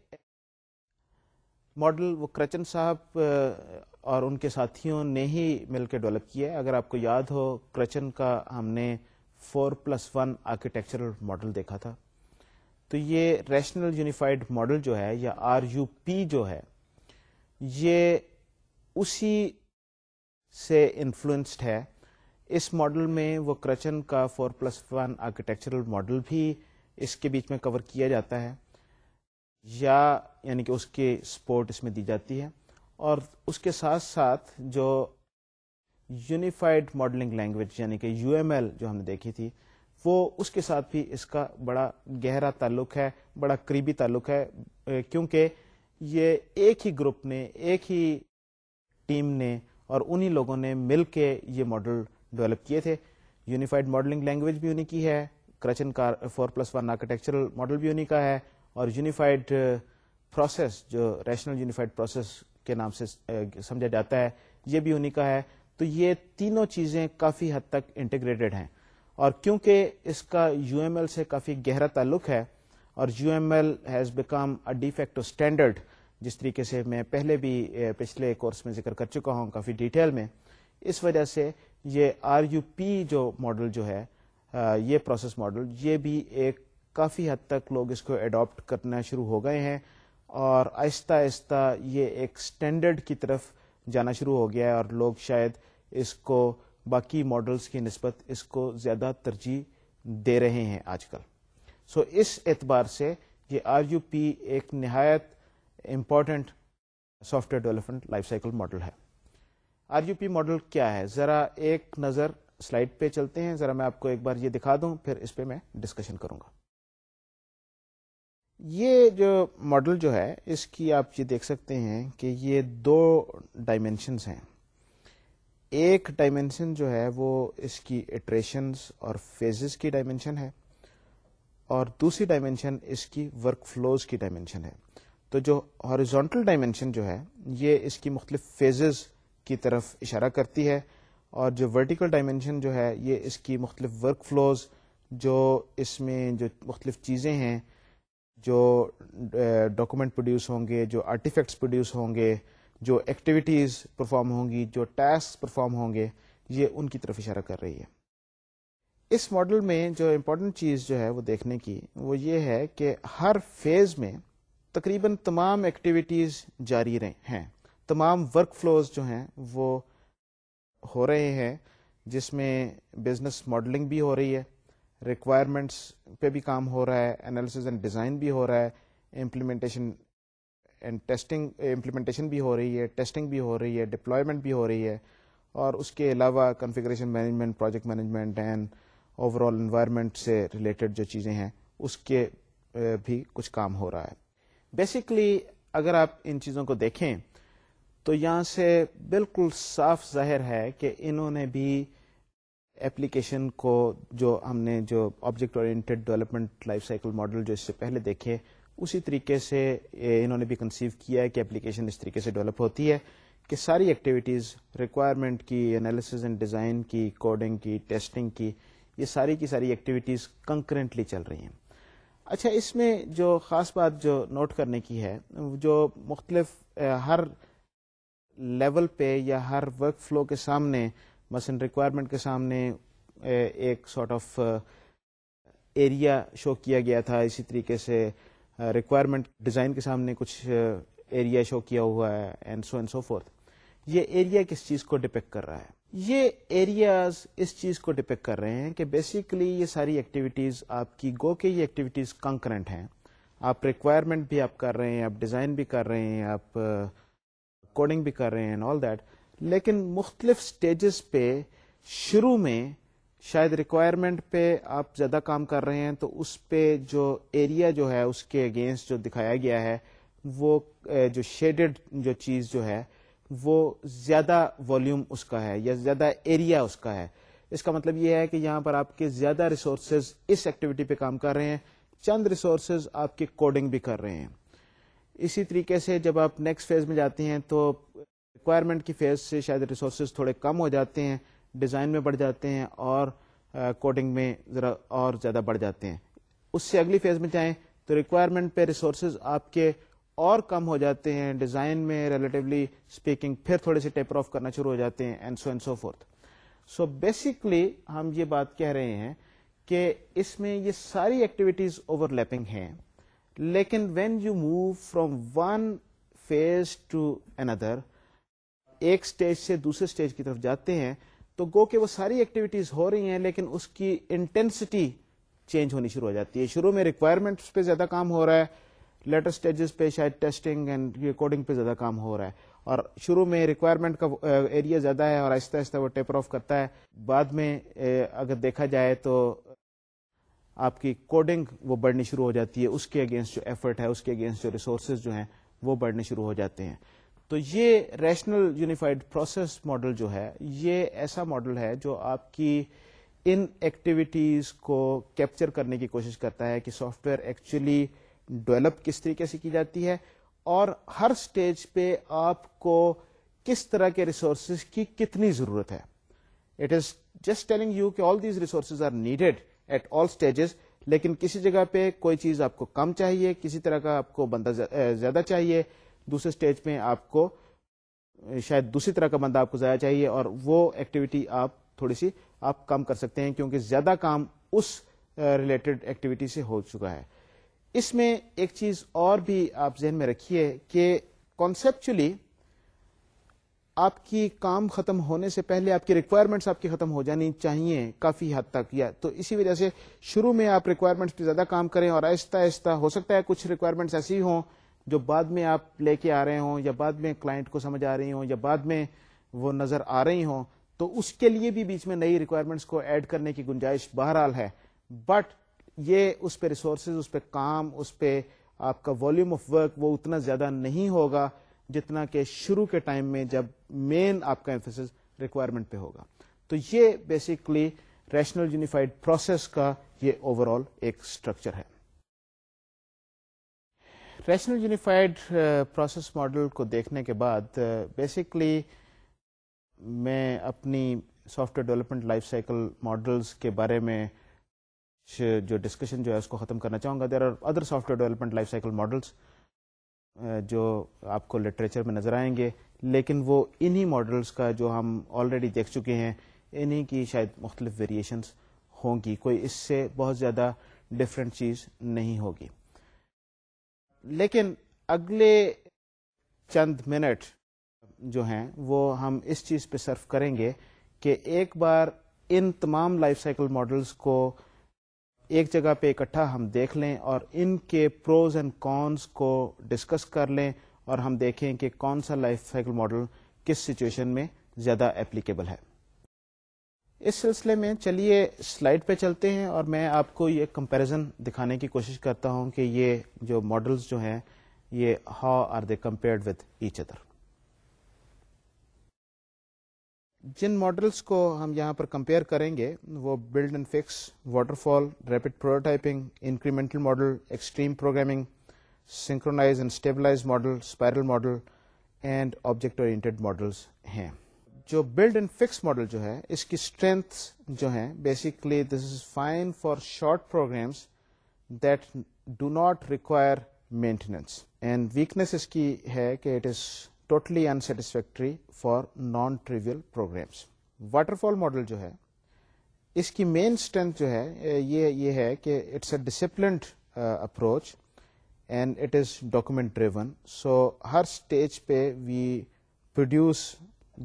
मॉडल वो क्रचन साहब और उनके साथियों ने ही मिलकर डेवलप किया है अगर आपको याद हो क्रचन का हमने four plus one architectural model देखा था तो ये रैशनल यूनिफाइड मॉडल जो है या आर जो है ये उसी से इन्फ्लुएंस्ड है इस मॉडल में वो क्रचन का four plus one architectural model भी इसके बीच में कवर किया जाता है या यानी कि उसके सपोर्ट इसमें दी जाती है और उसके साथ साथ जो यूनिफाइड मॉडलिंग लैंग्वेज यानी कि यू जो हमने देखी थी वो उसके साथ भी इसका बड़ा गहरा ताल्लुक है बड़ा करीबी ताल्लुक है क्योंकि ये एक ही ग्रुप ने एक ही टीम ने और उन्हीं लोगों ने मिल के ये मॉडल डेवलप किए थे यूनिफाइड मॉडलिंग लैंग्वेज भी उन्हीं की है क्रचन कार four plus one architectural model भी उन्हीं का है और यूनिफाइड प्रोसेस uh, जो रैशनल यूनिफाइड प्रोसेस के नाम से uh, समझा जाता है ये भी उन्हीं का है तो ये तीनों चीजें काफी हद तक इंटीग्रेटेड हैं और क्योंकि इसका यूएमएल से काफी गहरा ताल्लुक है और UML has become a de facto standard जिस तरीके से मैं पहले भी uh, पिछले कोर्स में जिक्र कर चुका हूं काफी डिटेल में इस वजह से ये आर जो मॉडल जो है ये प्रोसेस मॉडल ये भी एक काफ़ी हद तक लोग इसको अडॉप्ट करना शुरू हो गए हैं और आहिस्ता आहिस्ता ये एक स्टैंडर्ड की तरफ जाना शुरू हो गया है और लोग शायद इसको बाकी मॉडल्स की नस्बत इसको ज़्यादा तरजीह दे रहे हैं आजकल सो so, इस एतबार से ये आर यू पी एक नहायत important software development life cycle model है आर यू पी मॉडल क्या है ज़रा एक नज़र स्लाइड पे चलते हैं ज़रा मैं आपको एक बार ये दिखा दूँ फिर इस पर मैं डिस्कशन करूँगा ये जो मॉडल जो है इसकी आप ये देख सकते हैं कि ये दो डायमेंशंस हैं एक डायमेंशन जो है वो इसकी इटरेशंस और फेजेस की डायमेंशन है और दूसरी डायमेंशन इसकी वर्क फ्लोज की डायमेंशन है तो जो हॉरिजॉन्टल डायमेंशन जो है ये इसकी मुख्तलिफ फेजेस की तरफ इशारा करती है और जो वर्टिकल डायमेंशन जो है ये इसकी मुख्तलिफ वर्क फ्लोज जो इसमें जो मुख्तलिफ चीज़ें हैं जो डॉक्यूमेंट प्रोड्यूस होंगे जो आर्टिफैक्ट्स प्रोड्यूस होंगे जो एक्टिविटीज़ परफॉर्म होंगी जो टास्क परफॉर्म होंगे ये उनकी तरफ इशारा कर रही है इस मॉडल में जो इम्पोर्टेंट चीज़ जो है वो देखने की वो ये है कि हर फेज़ में तकरीबन तमाम एक्टिविटीज़ जारी हैं तमाम वर्क फ्लोज जो हैं वो हो रहे हैं जिसमें बिजनेस मॉडलिंग भी हो रही है रिक्वायरमेंट्स पे भी काम हो रहा है एनालिसिस एंड डिज़ाइन भी हो रहा है इम्प्लीमेंटेशन एंड टेस्टिंग इम्प्लीमेंटेशन भी हो रही है टेस्टिंग भी हो रही है डिप्लॉयमेंट भी हो रही है और उसके अलावा configuration management project management and overall environment से रिलेटेड जो चीज़ें हैं उसके भी कुछ काम हो रहा है बेसिकली अगर आप इन चीज़ों को देखें तो यहाँ से बिल्कुल साफ जाहिर है कि इन्होंने भी एप्लीकेशन को जो हमने जो object oriented development life cycle model जो इससे पहले देखे उसी तरीके से इन्होंने भी कंसीव किया है कि एप्लीकेशन इस तरीके से डेवलप होती है कि सारी एक्टिविटीज़ रिक्वायरमेंट की एनालिसिस एंड डिज़ाइन की कोडिंग की टेस्टिंग की ये सारी की सारी एक्टिविटीज़ कंकरेंटली चल रही हैं अच्छा इसमें जो ख़ास बात जो नोट करने की है जो मुख्तलिफ हर लेवल पे या हर वर्क फ्लो के सामने मसन रिक्वायरमेंट के सामने एक सॉर्ट ऑफ एरिया शो किया गया था इसी तरीके से रिक्वायरमेंट डिज़ाइन के सामने कुछ एरिया शो किया हुआ है and so and so forth ये एरिया किस चीज़ को डिपेक्ट कर रहा है ये एरियाज इस चीज़ को डिपेक्ट कर रहे हैं कि बेसिकली ये सारी एक्टिविटीज़ आपकी गो के ये एक्टिविटीज़ कंकरेंट हैं आप रिक्वायरमेंट भी आप कर रहे हैं आप डिज़ाइन भी कर रहे हैं आप कोडिंग भी कर रहे हैं एंड ऑल दैट लेकिन मुख्तलिफ स्टेजेस पे शुरू में शायद रिक्वायरमेंट पे आप ज़्यादा काम कर रहे हैं तो उस पे जो एरिया जो है उसके अगेंस्ट जो दिखाया गया है वो जो शेडेड जो चीज़ जो है वो ज़्यादा वॉल्यूम उसका है या ज़्यादा एरिया उसका है इसका मतलब ये है कि यहाँ पर आपके ज़्यादा रिसोर्सेज इस एक्टिविटी पे काम कर रहे हैं चंद रिसोर्सेज आपके कोडिंग भी कर रहे हैं इसी तरीके से जब आप नेक्स्ट फेज में जाते हैं तो रिक्वायरमेंट की फेज से शायद रिसोर्स थोड़े कम हो जाते हैं डिज़ाइन में बढ़ जाते हैं और कोडिंग uh, में ज़रा और ज़्यादा बढ़ जाते हैं उससे अगली फेज में जाएँ तो रिक्वायरमेंट पे रिसोर्स आपके और कम हो जाते हैं डिज़ाइन में रिलेटिवली स्पीकिंग फिर थोड़े से टेपर ऑफ करना शुरू हो जाते हैं and so and so forth so basically हम ये बात कह रहे हैं कि इसमें ये सारी एक्टिविटीज़ ओवरलैपिंग हैं लेकिन when you move from one phase to another एक स्टेज से दूसरे स्टेज की तरफ जाते हैं तो गो के वो सारी एक्टिविटीज हो रही हैं लेकिन उसकी इंटेंसिटी चेंज होनी शुरू हो जाती है शुरू में रिक्वायरमेंट्स पे ज्यादा काम हो रहा है लेटर स्टेजेस पे शायद टेस्टिंग एंड कोडिंग पे ज्यादा काम हो रहा है और शुरू में रिक्वायरमेंट का एरिया ज्यादा है और आहिस्ता आहिस्ता वो टेपर ऑफ करता है बाद में अगर देखा जाए तो आपकी कोडिंग वो बढ़नी शुरू हो जाती है उसके अगेंस्ट जो एफर्ट है उसके अगेंस्ट जो रिसोर्सेज जो हैं वो बढ़ने शुरू हो जाते हैं तो ये रैशनल यूनिफाइड प्रोसेस मॉडल जो है ये ऐसा मॉडल है जो आपकी इन एक्टिविटीज को कैप्चर करने की कोशिश करता है कि सॉफ्टवेयर एक्चुअली डेवलप किस तरीके से की जाती है और हर स्टेज पे आपको किस तरह के रिसोर्सेज की कितनी जरूरत है it is just telling you कि all these resources are needed at all stages लेकिन किसी जगह पे कोई चीज आपको कम चाहिए किसी तरह का आपको बंदा ज्यादा चाहिए दूसरे स्टेज में आपको शायद दूसरी तरह का बंदा आपको जाया चाहिए और वो एक्टिविटी आप थोड़ी सी आप कम कर सकते हैं क्योंकि ज्यादा काम उस रिलेटेड एक्टिविटी से हो चुका है इसमें एक चीज और भी आप जहन में रखिए कि कॉन्सेप्चुअली आपकी काम खत्म होने से पहले आपकी रिक्वायरमेंट्स आपकी खत्म हो जानी चाहिए काफी हद तक या तो इसी वजह से शुरू में आप रिक्वायरमेंट्स पे ज्यादा काम करें और आहिस्ता आहिस्ता हो सकता है कुछ रिक्वायरमेंट्स ऐसी हों जो बाद में आप लेके आ रहे हों या बाद में क्लाइंट को समझ आ रही हों या बाद में वो नजर आ रही हों तो उसके लिए भी बीच में नई रिक्वायरमेंट्स को ऐड करने की गुंजाइश बहरहाल है बट ये उस पर रिसोर्सेज उस पर काम उस पर आपका वॉल्यूम ऑफ वर्क वो उतना ज्यादा नहीं होगा जितना कि शुरू के टाइम में जब मेन आपका एम्फोसिस रिक्वायरमेंट पे होगा तो ये बेसिकली रैशनल यूनिफाइड प्रोसेस का ये ओवरऑल एक स्ट्रक्चर है रैशनल यूनिफाइड प्रोसेस मॉडल को देखने के बाद बेसिकली मैं अपनी software development life cycle models के बारे में जो डिस्कशन जो है उसको ख़त्म करना चाहूँगा there are other software development life cycle models जो आपको लिटरेचर में नज़र आएंगे लेकिन वो इन्हीं मॉडल्स का जो हम ऑलरेडी देख चुके हैं इन्हीं की शायद मुख्तलिफ वेरिएशंस होंगी कोई इससे बहुत ज़्यादा डिफरेंट चीज़ नहीं होगी लेकिन अगले चंद मिनट जो हैं वो हम इस चीज़ पे सर्व करेंगे कि एक बार इन तमाम लाइफ साइकिल मॉडल्स को एक जगह पे इकट्ठा हम देख लें और इनके प्रोज एंड कॉन्स को डिस्कस कर लें और हम देखें कि कौन सा लाइफ साइकिल मॉडल किस सिचुएशन में ज़्यादा एप्लीकेबल है इस सिलसिले में चलिए स्लाइड पे चलते हैं और मैं आपको ये कंपैरिजन दिखाने की कोशिश करता हूं कि ये जो मॉडल्स जो हैं ये how are they compared with each other जिन मॉडल्स को हम यहाँ पर कंपेयर करेंगे वो build and fix waterfall rapid prototyping incremental model extreme programming synchronize and stabilize model spiral model and object oriented models हैं जो बिल्ड एंड फिक्स मॉडल जो है इसकी स्ट्रेंथ जो है basically this is fine for short programs that do not require maintenance and weakness इसकी है कि it is totally unsatisfactory for non trivial programs waterfall model जो है इसकी मेन स्ट्रेंथ जो है ये ये है कि it's a discipline approach and it is document driven so हर स्टेज पे वी प्रोड्यूस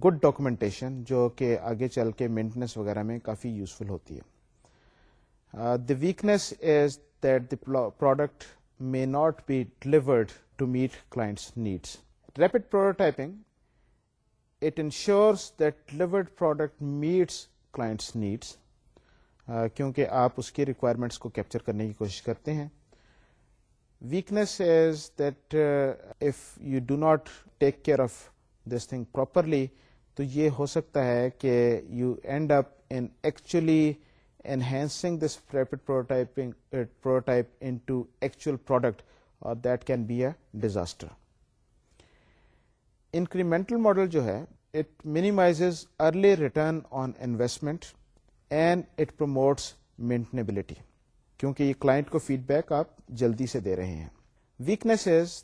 गुड डॉक्यूमेंटेशन जो कि आगे चल के मेंटेनेंस वगैरह में काफ़ी यूजफुल होती है the weakness is that the product may not be delivered to meet clients' needs. Rapid prototyping, it ensures that delivered product meets clients' needs. Uh, क्योंकि आप उसकी रिक्वायरमेंट्स को कैप्चर करने की कोशिश करते हैं weakness is that if you do not take care of this thing properly तो ये हो सकता है कि you end up in actually enhancing this rapid prototyping uh, prototype into actual product or that can be a disaster incremental model jo hai it minimizes early return on investment and it promotes maintainability क्योंकि ये client को feedback आप जल्दी से दे रहे हैं weaknesses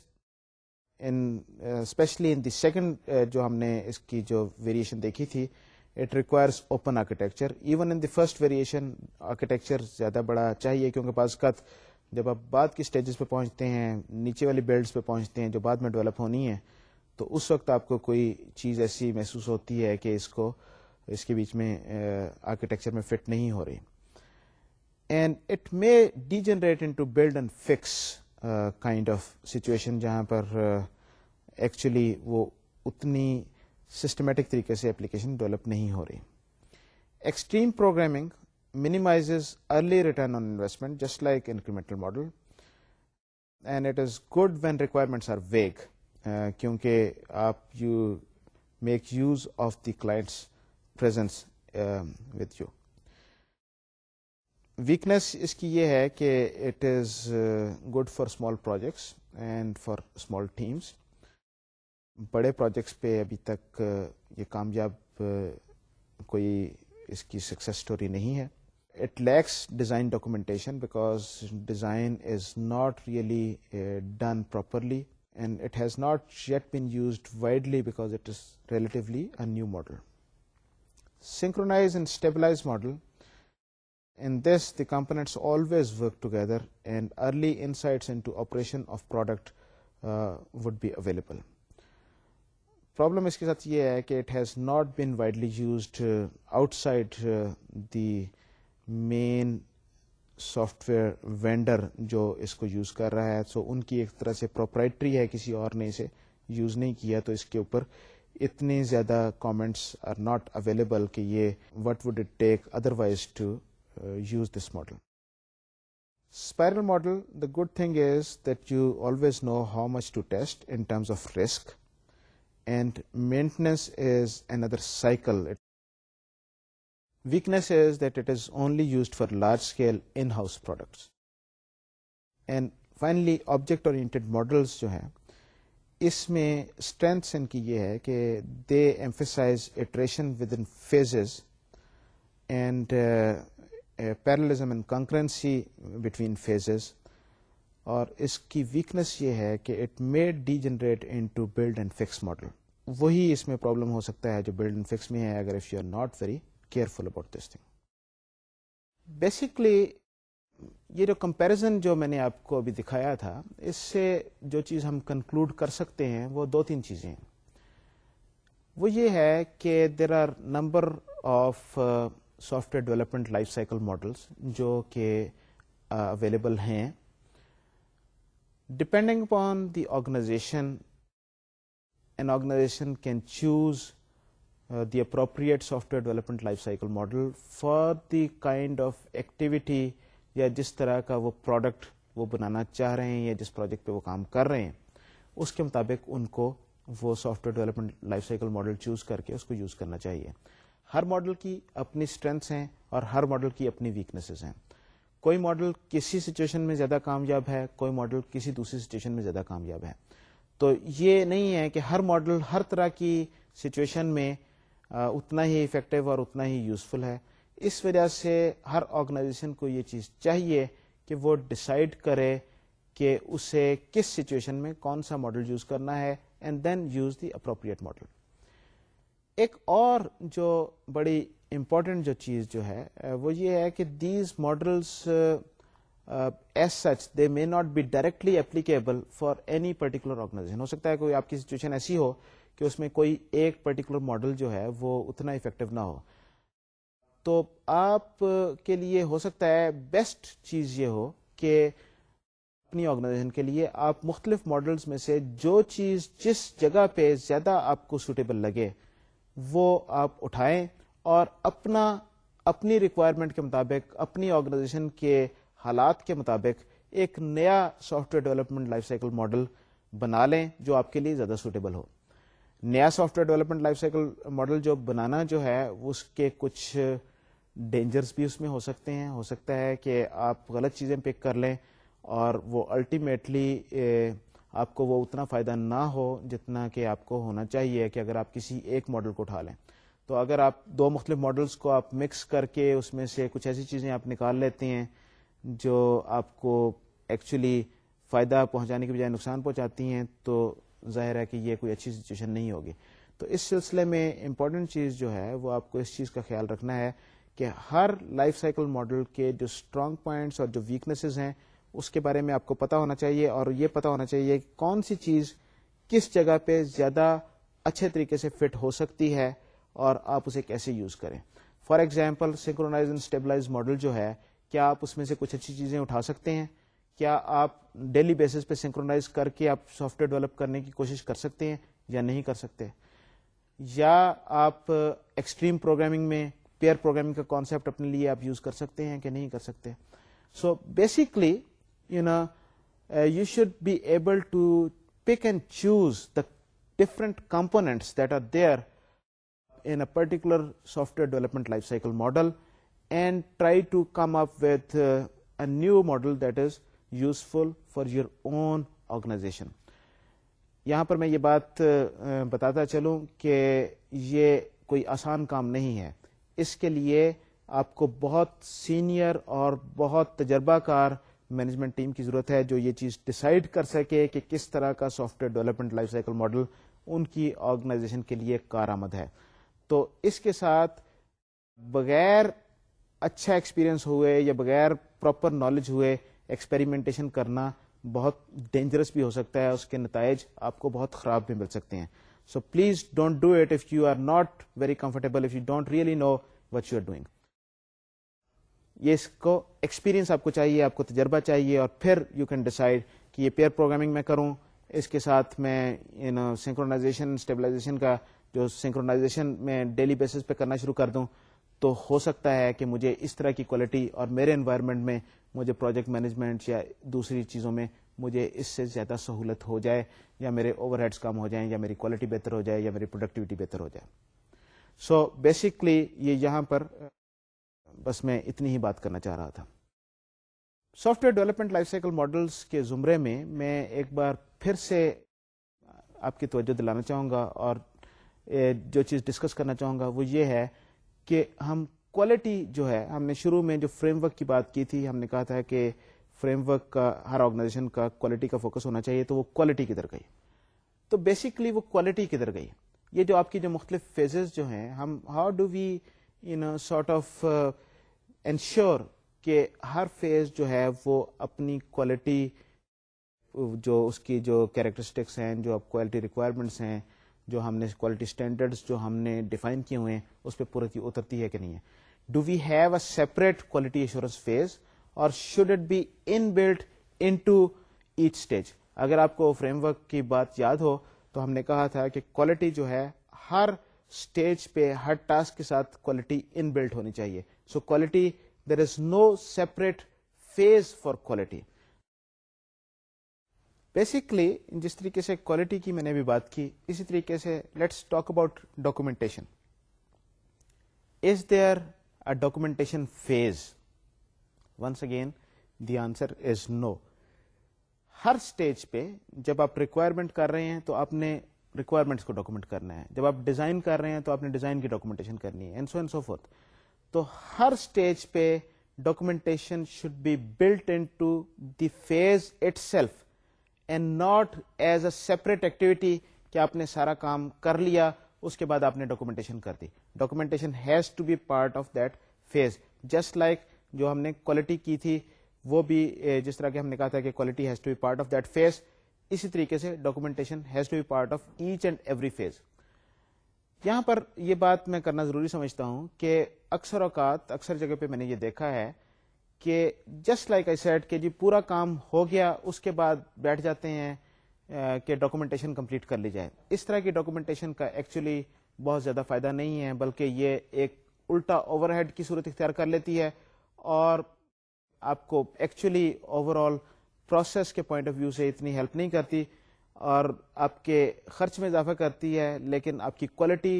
in specially in the second जो हमने इसकी जो वेरिएशन देखी थी it requires open architecture even in the first variation architecture ज्यादा बड़ा चाहिए क्योंकि बाजकत जब आप बाद की स्टेजेस पे पहुंचते हैं नीचे वाली बिल्ड्स पे पहुंचते हैं जो बाद में डेवलप होनी है तो उस वक्त आपको कोई चीज ऐसी महसूस होती है कि इसको इसके बीच में आर्किटेक्चर uh, में फिट नहीं हो रही and it may degenerate into build and fix Kind of situation, जहां पर एक्चुअली systematic वो उतनी application तरीके से एप्लीकेशन डेवलप नहीं हो minimizes early return on investment just like incremental model and it is good when requirements are vague uh, you make use of the client's presence with you weakness इसकी ये है कि it is good for small projects and for small teams बड़े projects पे अभी तक ये कामयाब कोई इसकी सक्सेस स्टोरी नहीं है it lacks design documentation because design is not really uh, done properly and it has not yet been used widely because it is relatively a new model. Synchronize and stabilize model In this, the components always work together and early insights into operation of product uh, would be available. Problem इसके साथ ये है कि it has not been widely used outside the main software vendor जो इसको use कर रहा है सो so उनकी एक तरह से प्रोप्राइटरी है किसी और ने इसे यूज़ नहीं किया तो इसके ऊपर इतने ज़्यादा कमेंट्स आर नॉट अवेलेबल कि ये what would it take otherwise to Uh, use this model. Spiral model, the good thing is that you always know how much to test in terms of risk and maintenance is another cycle. It Weakness is that it is only used for large scale in-house products. And finally, object-oriented models. जो हैं इसमें strengths इनकी ये है कि they emphasize iteration within phases parallelism and concurrency between phases और इसकी weakness ये है कि it may degenerate into build and fix model वही इसमें प्रॉब्लम हो सकता है जो बिल्ड एंड फिक्स में है अगर if you are not very careful about this thing basically ये जो कंपैरिजन जो मैंने आपको अभी दिखाया था इससे जो चीज़ हम कंक्लूड कर सकते हैं वो दो तीन चीज़ें हैं वो ये है कि there are number of software development life cycle models जो कि अवेलेबल uh, हैं depending upon the organization an organization can choose uh, the appropriate software development life cycle model for the kind of activity या जिस तरह का वो product वो बनाना चाह रहे हैं या जिस प्रोजेक्ट पे वो काम कर रहे हैं उसके मुताबिक उनको वो software development life cycle model choose करके उसको यूज करना चाहिए हर मॉडल की अपनी स्ट्रेंथ्स हैं और हर मॉडल की अपनी वीकनेसेस हैं कोई मॉडल किसी सिचुएशन में ज्यादा कामयाब है कोई मॉडल किसी दूसरी सिचुएशन में ज्यादा कामयाब है तो ये नहीं है कि हर मॉडल हर तरह की सिचुएशन में उतना ही इफेक्टिव और उतना ही यूजफुल है इस वजह से हर ऑर्गेनाइजेशन को ये चीज चाहिए कि वो डिसाइड करे कि उसे किस सिचुएशन में कौन सा मॉडल यूज करना है and then use the appropriate model एक और जो बड़ी इम्पोर्टेंट जो चीज़ जो है वो ये है कि these models as such they may not be directly applicable for any particular organization हो सकता है कोई आपकी सिचुएशन ऐसी हो कि उसमें कोई एक पर्टिकुलर मॉडल जो है वो उतना इफेक्टिव ना हो तो आप के लिए हो सकता है बेस्ट चीज़ ये हो कि अपनी ऑर्गेनाइजेशन के लिए आप मुख्तलिफ मॉडल्स में से जो चीज़ जिस जगह पे ज़्यादा आपको सूटेबल लगे वो आप उठाएं और अपना अपनी रिक्वायरमेंट के मुताबिक अपनी ऑर्गेनाइजेशन के हालात के मुताबिक एक नया software development life cycle model बना लें जो आपके लिए ज्यादा सुटेबल हो नया software development life cycle model जो बनाना जो है उसके कुछ डेंजर्स भी उसमें हो सकते हैं हो सकता है कि आप गलत चीजें पिक कर लें और वो अल्टीमेटली आपको वो उतना फ़ायदा ना हो जितना कि आपको होना चाहिए कि अगर आप किसी एक मॉडल को उठा लें तो अगर आप दो मुख्तलिफ मॉडल्स को आप मिक्स करके उसमें से कुछ ऐसी चीज़ें आप निकाल लेते हैं जो आपको एक्चुअली फ़ायदा पहुंचाने के बजाय नुकसान पहुंचाती हैं तो जाहिर है कि ये कोई अच्छी सिचुएशन नहीं होगी तो इस सिलसिले में इम्पॉर्टेंट चीज़ जो है वो आपको इस चीज़ का ख्याल रखना है कि हर लाइफ साइकिल मॉडल के जो स्ट्रॉन्ग पॉइंट्स और जो वीकनेसेस हैं उसके बारे में आपको पता होना चाहिए और ये पता होना चाहिए कौन सी चीज किस जगह पे ज्यादा अच्छे तरीके से फिट हो सकती है और आप उसे कैसे यूज करें for example synchronize and stabilize model जो है क्या आप उसमें से कुछ अच्छी चीजें उठा सकते हैं क्या आप डेली बेसिस पे सिंक्रोनाइज करके आप सॉफ्टवेयर डेवलप करने की कोशिश कर सकते हैं या नहीं कर सकते या आप एक्सट्रीम uh, प्रोग्रामिंग में पेयर प्रोग्रामिंग का कॉन्सेप्ट अपने लिए आप यूज कर सकते हैं कि नहीं कर सकते so so, basically you know uh, you should be able to pick and choose the different components that are there in a particular software development lifecycle model and try to come up with uh, a new model that is useful for your own organization. यहाँ पर मैं ये बात uh, uh, बताता चलूं कि ये कोई आसान काम नहीं है इसके लिए आपको बहुत सीनियर और बहुत तजर्बाकार मैनेजमेंट टीम की जरूरत है जो ये चीज डिसाइड कर सके कि किस तरह का software development life cycle model उनकी ऑर्गेनाइजेशन के लिए कारामद है तो इसके साथ बगैर अच्छा एक्सपीरियंस हुए या बगैर प्रॉपर नॉलेज हुए एक्सपेरिमेंटेशन करना बहुत डेंजरस भी हो सकता है उसके नतज आपको बहुत ख़राब भी मिल सकते हैं so please don't do it if you are not very comfortable if you don't really know what you are doing ये इसको एक्सपीरियंस आपको चाहिए आपको तजर्बा चाहिए और फिर यू कैन डिसाइड कि ये पेयर प्रोग्रामिंग में करूँ इसके साथ मैं यू नो सिंक्रोनाइजेशन स्टेबलाइजेशन का जो सिंक्रोनाइजेशन मैं डेली बेसिस पे करना शुरू कर दूं तो हो सकता है कि मुझे इस तरह की क्वालिटी और मेरे एनवायरनमेंट में मुझे प्रोजेक्ट मैनेजमेंट या दूसरी चीज़ों में मुझे इससे ज़्यादा सहूलत हो जाए या मेरे ओवरहेड्स कम हो जाएं या मेरी क्वालिटी बेहतर हो जाए या मेरी प्रोडक्टिविटी बेहतर हो जाए सो so, बेसिकली ये यहाँ पर बस मैं इतनी ही बात करना चाह रहा था सॉफ्टवेयर डेवलपमेंट लाइफसाइकिल मॉडल्स के ज़ुमरे में मैं एक बार फिर से आपकी तवज्जो दिलाना चाहूँगा और जो चीज़ डिस्कस करना चाहूँगा वो ये है कि हम क्वालिटी जो है हमने शुरू में जो फ्रेमवर्क की बात की थी हमने कहा था कि फ्रेमवर्क का हर ऑर्गेनाइजेशन का क्वालिटी का फोकस होना चाहिए तो वो क्वालिटी किधर गई तो बेसिकली वो क्वालिटी किधर गई ये जो आपकी जो मुख्तलिफ फेजेस जो हैं हम how do we you know sort of ensure कि हर फेज जो है वो अपनी क्वालिटी जो उसकी जो कैरेक्टरिस्टिक्स हैं जो अब क्वालिटी रिक्वायरमेंट्स हैं जो हमने क्वालिटी स्टैंडर्ड्स जो हमने डिफाइन किए हुए हैं उस पर पूरी उतरती है कि नहीं है do we have a separate quality assurance phase और should it be in built into each stage अगर आपको फ्रेमवर्क की बात याद हो तो हमने कहा था कि क्वालिटी जो है हर स्टेज पे हर टास्क के साथ क्वालिटी इनबिल्ट होनी चाहिए so quality there is no separate phase for quality basically जिस तरीके से क्वालिटी की मैंने भी बात की इसी तरीके से let's talk about documentation is there a documentation phase once again the answer is no हर स्टेज पे जब आप रिक्वायरमेंट कर रहे हैं तो आपने रिक्वायरमेंट्स को डॉक्यूमेंट करना है जब आप डिजाइन कर रहे हैं तो आपने डिजाइन की डॉक्यूमेंटेशन करनी है and so and so forth तो हर स्टेज पे documentation should be built into the phase itself and not as a separate activity कि आपने सारा काम कर लिया उसके बाद आपने डॉक्यूमेंटेशन कर दी documentation has to be part of that phase just like जो हमने क्वालिटी की थी वो भी जिस तरह के हमने कहा था कि quality has to be part of that phase इसी तरीके से documentation has to be part of each and every phase यहाँ पर यह बात मैं करना जरूरी समझता हूं कि अक्सर औकात अक्सर जगह पे मैंने ये देखा है कि जस्ट लाइक आई सेट कि जी पूरा काम हो गया उसके बाद बैठ जाते हैं कि डॉक्यूमेंटेशन कंप्लीट कर ली जाए इस तरह की डॉक्यूमेंटेशन का एक्चुअली बहुत ज्यादा फायदा नहीं है बल्कि ये एक उल्टा ओवरहेड की सूरत इख्तियार कर लेती है और आपको एक्चुअली ओवरऑल प्रोसेस के पॉइंट ऑफ व्यू से इतनी हेल्प नहीं करती और आपके खर्च में इजाफा करती है लेकिन आपकी क्वालिटी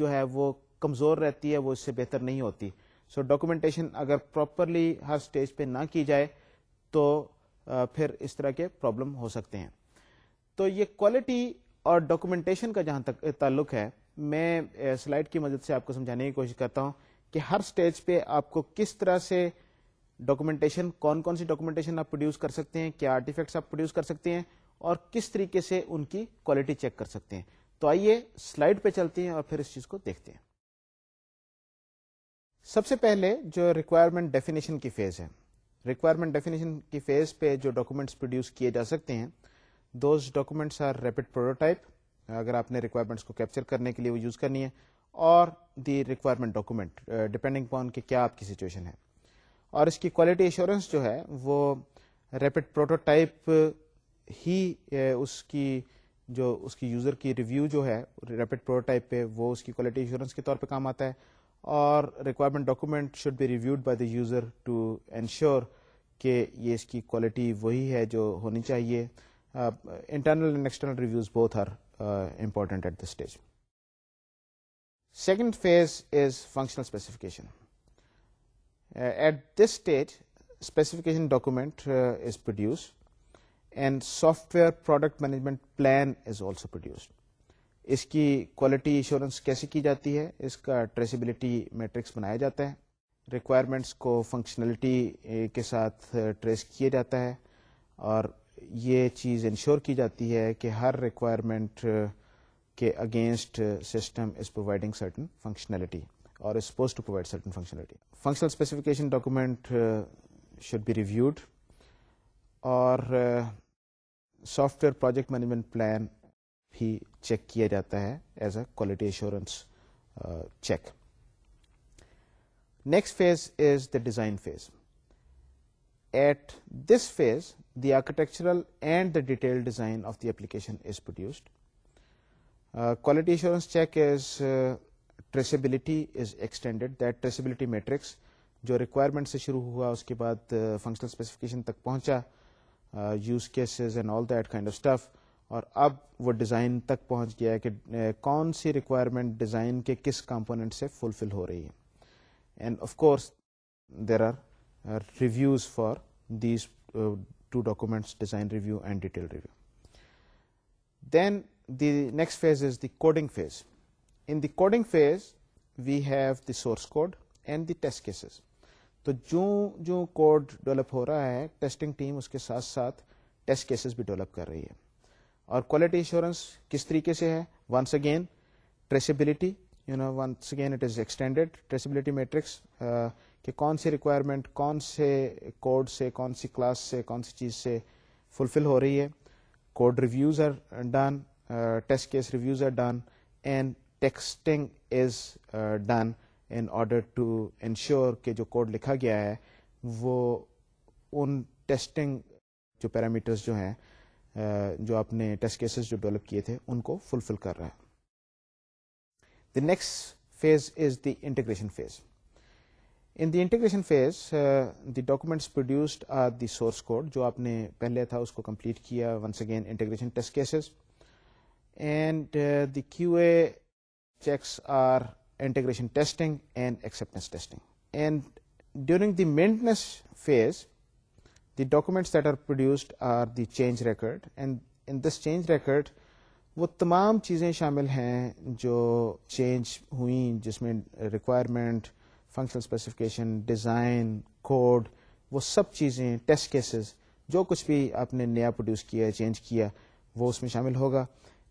जो है वो कमज़ोर रहती है वो इससे बेहतर नहीं होती सो so, डॉक्यूमेंटेशन अगर प्रॉपरली हर स्टेज पे ना की जाए तो फिर इस तरह के प्रॉब्लम हो सकते हैं तो ये क्वालिटी और डॉक्यूमेंटेशन का जहाँ तक ताल्लुक है मैं स्लाइड की मदद से आपको समझाने की कोशिश करता हूँ कि हर स्टेज पे आपको किस तरह से डॉक्यूमेंटेशन कौन कौन सी डॉक्यूमेंटेशन आप प्रोड्यूस कर सकते हैं क्या आर्टिफैक्ट्स आप प्रोड्यूस कर सकते हैं और किस तरीके से उनकी क्वालिटी चेक कर सकते हैं तो आइए स्लाइड पे चलते हैं और फिर इस चीज को देखते हैं सबसे पहले जो रिक्वायरमेंट डेफिनेशन की फेज है रिक्वायरमेंट डेफिनेशन की फेज पे जो डॉक्यूमेंट्स प्रोड्यूस किए जा सकते हैं those documents are rapid prototype अगर आपने रिक्वायरमेंट्स को कैप्चर करने के लिए वो यूज करनी है और the requirement document depending upon कि क्या आपकी सिचुएशन है और इसकी क्वालिटी एश्योरेंस जो है वो रैपिड प्रोटोटाइप ही उसकी जो उसकी यूज़र की रिव्यू जो है रैपिड प्रोटोटाइप पे वो उसकी क्वालिटी एश्योरेंस के तौर पे काम आता है और requirement document should be reviewed by the user to ensure कि ये इसकी क्वालिटी वही है जो होनी चाहिए internal and external reviews both are important at this stage. Second phase is functional specification. Uh, at this stage specification document uh, is produced and software product management plan is also produced इसकी quality insurance कैसे की जाती है इसका traceability matrix बनाया जाता है requirements को फंक्शनलिटी के साथ ट्रेस uh, किया जाता है और ये चीज़ इंश्योर की जाती है कि हर रिक्वायरमेंट के against system is providing certain functionality or is supposed to provide certain functionality. Functional specification document uh, should be reviewed or uh, software project management plan, be checked. किया जाता है as a quality assurance check. Next phase is the design phase. at this phase the architectural and the detailed design of the application is produced. Uh, quality assurance check is uh, traceability is extended that traceability matrix जो requirement से शुरू हुआ उसके बाद functional uh, specification तक पहुंचा use cases and all that kind of stuff और अब वो डिज़ाइन तक पहुंच गया है कि uh, कौन सी रिक्वायरमेंट डिज़ाइन के किस कंपोनेंट से फुलफिल हो रही है and of course there are reviews for these two documents design review and detail review then the next phase is the coding phase in the coding phase we have the source code and the test cases तो जो जो code develop हो रहा है testing team उसके साथ साथ test cases भी डेवलप कर रही है और क्वालिटी इंश्योरेंस किस तरीके से है once again traceability you know once again it is extended traceability matrix कि कौन सी रिक्वायरमेंट कौन से कोड से कौन सी क्लास से कौन सी चीज से फुलफिल हो रही है code reviews are done test case reviews are done and testing is done in order to ensure कि जो कोड लिखा गया है वो उन टेस्टिंग जो पैरामीटर्स जो हैं जो आपने टेस्ट केसेस जो डेवलप किए थे उनको फुलफिल कर रहा है the next phase is the integration phase. In the integration phase, uh, the documents produced are the source code जो आपने पहले था उसको complete किया once again integration test cases and uh, the QA checks are integration testing and acceptance testing. And during the maintenance phase, the documents that are produced are the change record and in this change record वो तमाम चीज़ें शामिल हैं जो change हुई जिसमें requirement functional specification design code वो सब चीज़ें टेस्ट केसेस जो कुछ भी आपने नया प्रोड्यूस किया चेंज किया वो उसमें शामिल होगा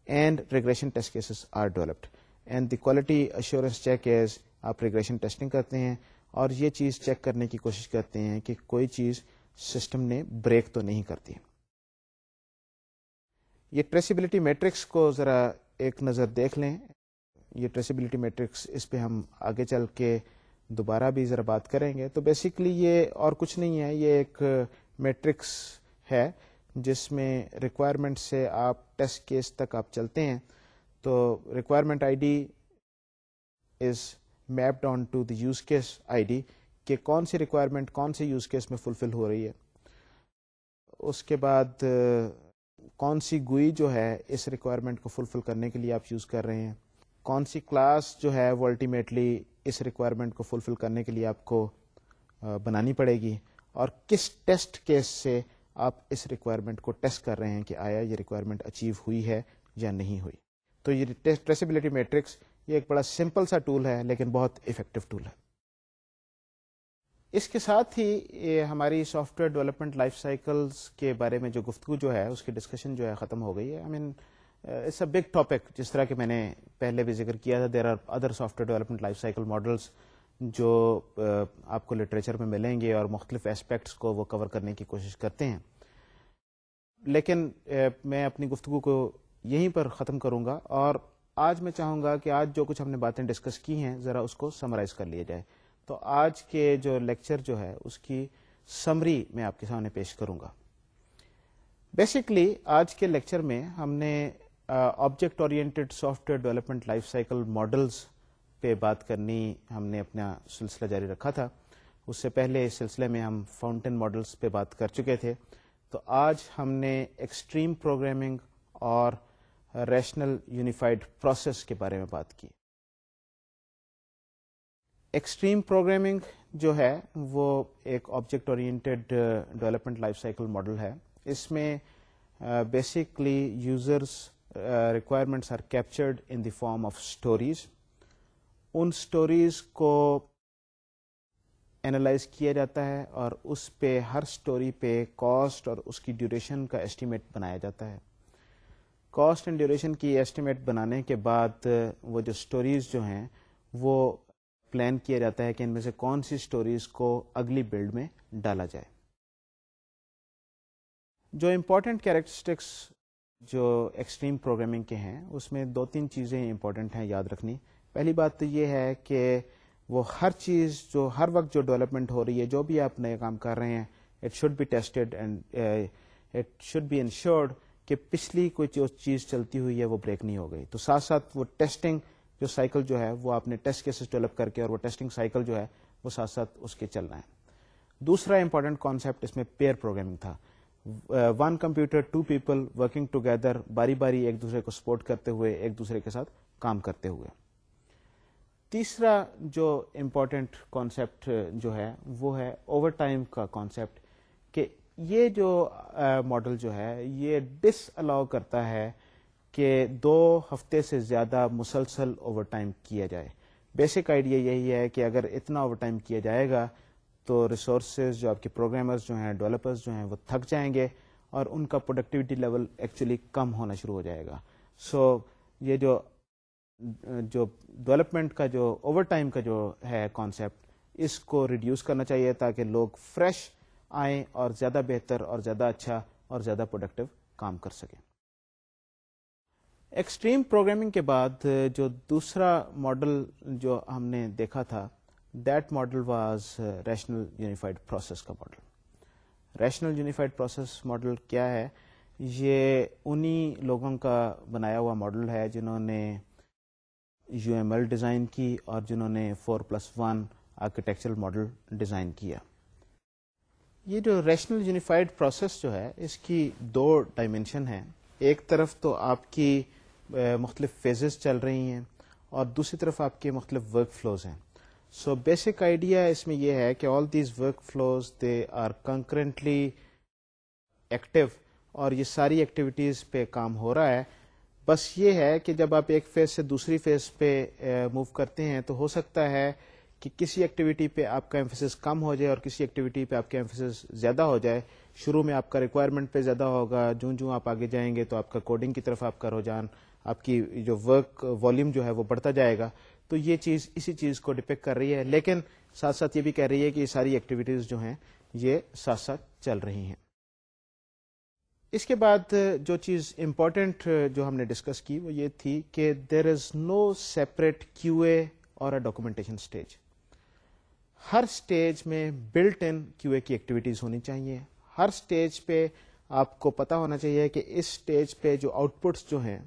and regression test cases are developed and the quality assurance check as आप रिग्रेशन टेस्टिंग करते हैं और ये चीज़ चेक करने की कोशिश करते हैं कि कोई चीज़ सिस्टम ने ब्रेक तो नहीं करती ये ट्रेसिबिलिटी मैट्रिक्स को ज़रा एक नज़र देख लें ये ट्रेसिबिलिटी मैट्रिक्स इस पर हम आगे चल के दोबारा भी ज़रा बात करेंगे तो बेसिकली ये और कुछ नहीं है ये एक मैट्रिक्स है जिसमें रिक्वायरमेंट से आप टेस्ट केस तक आप चलते हैं So तो requirement ID is mapped onto the use case ID कि कौन सी रिक्वायरमेंट कौन से यूज केस में फुलफिल हो रही है उसके बाद कौन सी गुई जो है इस रिक्वायरमेंट को फुलफिल करने के लिए आप यूज कर रहे हैं कौन सी क्लास जो है वो अल्टीमेटली इस रिक्वायरमेंट को फुलफिल करने के लिए आपको बनानी पड़ेगी और किस टेस्ट केस से आप इस रिक्वायरमेंट को टेस्ट कर रहे हैं कि आया ये रिक्वायरमेंट अचीव हुई है या नहीं हुई तो ये ट्रेसेबिलिटी मैट्रिक्स ये एक बड़ा सिंपल सा टूल है लेकिन बहुत इफेक्टिव टूल है इसके साथ ही ये हमारी सॉफ्टवेयर डेवलपमेंट लाइफ साइकिल्स के बारे में जो गुफ्तु जो है उसकी डिस्कशन जो है ख़त्म हो गई है I mean it's a big topic जिस तरह के मैंने पहले भी जिक्र किया था there are other software development life cycle models जो आपको लिटरेचर में मिलेंगे और मुख्तलिफ एस्पेक्ट्स को वो कवर करने की कोशिश करते हैं लेकिन मैं अपनी गुफ्तु को यहीं पर ख़त्म करूंगा और आज मैं चाहूंगा कि आज जो कुछ हमने बातें डिस्कस की हैं ज़रा उसको समराइज़ कर लिया जाए तो आज के जो लेक्चर जो है उसकी समरी मैं आपके सामने पेश करूंगा बेसिकली आज के लेक्चर में हमने object oriented software development life cycle models पे बात करनी हमने अपना सिलसिला जारी रखा था उससे पहले इस सिलसिले में हम फाउंटेन मॉडल्स पे बात कर चुके थे तो आज हमने एक्सट्रीम प्रोग्रामिंग और रैशनल यूनिफाइड प्रोसेस के बारे में बात की एक्सट्रीम प्रोग्रामिंग जो है वो एक object oriented development life cycle model है इसमें basically users requirements are captured in the form of stories उन स्टोरीज को एनालाइज किया जाता है और उस पे हर स्टोरी पे कॉस्ट और उसकी ड्यूरेशन का एस्टीमेट बनाया जाता है कॉस्ट एंड ड्यूरेशन की एस्टिमेट बनाने के बाद वो जो स्टोरीज जो हैं वो प्लान किया जाता है कि इनमें से कौन सी स्टोरीज को अगली बिल्ड में डाला जाए जो इम्पोर्टेंट कैरेक्टरिस्टिक्स जो एक्सट्रीम प्रोग्रामिंग के हैं उसमें दो तीन चीज़ें इम्पोर्टेंट हैं याद रखनी पहली बात तो ये है कि वो हर चीज़ जो हर वक्त जो डेवलपमेंट हो रही है जो भी आप नए काम कर रहे हैं it should be tested and it should be ensured कि पिछली कोई जो चीज़ चलती हुई है वो ब्रेक नहीं हो गई तो साथ साथ वो टेस्टिंग जो साइकिल जो है वो आपने टेस्ट केसेस डेवलप करके और वो टेस्टिंग साइकिल जो है वो साथ साथ उसके चल रहे हैं दूसरा इंपॉर्टेंट कॉन्सेप्ट इसमें पेयर प्रोग्रामिंग था one computer two people working together बारी बारी एक दूसरे को सपोर्ट करते हुए एक दूसरे के साथ काम करते हुए तीसरा जो इम्पोर्टेंट कॉन्सेप्ट जो है वो है ओवर टाइम का कॉन्सेप्ट ये जो मॉडल जो है ये डिस अलाउ करता है कि दो हफ्ते से ज़्यादा मुसलसल ओवरटाइम किया जाए बेसिक आइडिया यही है कि अगर इतना ओवरटाइम किया जाएगा तो रिसोर्सेज जो आपके प्रोग्रामर्स जो हैं डेवलपर्स जो हैं वो थक जाएंगे और उनका प्रोडक्टिविटी लेवल एक्चुअली कम होना शुरू हो जाएगा सो so, ये जो जो डेवलपमेंट का जो ओवरटाइम का जो है कॉन्सेप्ट इसको रिड्यूस करना चाहिए ताकि लोग फ्रेश आए और ज़्यादा बेहतर और ज़्यादा अच्छा और ज़्यादा प्रोडक्टिव काम कर सकें एक्सट्रीम प्रोग्रामिंग के बाद जो दूसरा मॉडल जो हमने देखा था that model was rational unified process का model rational unified process model क्या है ये उन्हीं लोगों का बनाया हुआ मॉडल है जिन्होंने यू डिज़ाइन की और जिन्होंने four plus one architectural model design किया ये जो रैशनल यूनिफाइड प्रोसेस जो है इसकी दो डायमेंशन है एक तरफ तो आपकी मुख्तलिफ फेजेस चल रही हैं और दूसरी तरफ आपके मुख्तलिफ वर्क फ्लोज हैं सो बेसिक आइडिया इसमें यह है कि all these workflows they are concurrently active और ये सारी एक्टिविटीज पे काम हो रहा है बस ये है कि जब आप एक फेज से दूसरी फेज पे मूव करते हैं तो हो सकता है कि किसी एक्टिविटी पे आपका एम्फोसिस कम हो जाए और किसी एक्टिविटी पे आपका एम्फोसिस ज्यादा हो जाए शुरू में आपका रिक्वायरमेंट पे ज्यादा होगा जूं जूं आप आगे जाएंगे तो आपका कोडिंग की तरफ आपका रुझान आपकी जो वर्क वॉल्यूम जो है वो बढ़ता जाएगा तो ये चीज इसी चीज को डिपेक्ट कर रही है लेकिन साथ साथ ये भी कह रही है कि ये सारी एक्टिविटीज जो हैं ये साथ साथ चल रही हैं इसके बाद जो चीज इम्पोर्टेंट जो हमने डिस्कस की वो ये थी कि there is no separate QA और अ डॉक्यूमेंटेशन स्टेज हर स्टेज में बिल्ट इन क्यूए की एक्टिविटीज होनी चाहिए हर स्टेज पे आपको पता होना चाहिए कि इस स्टेज पे जो आउटपुट्स जो हैं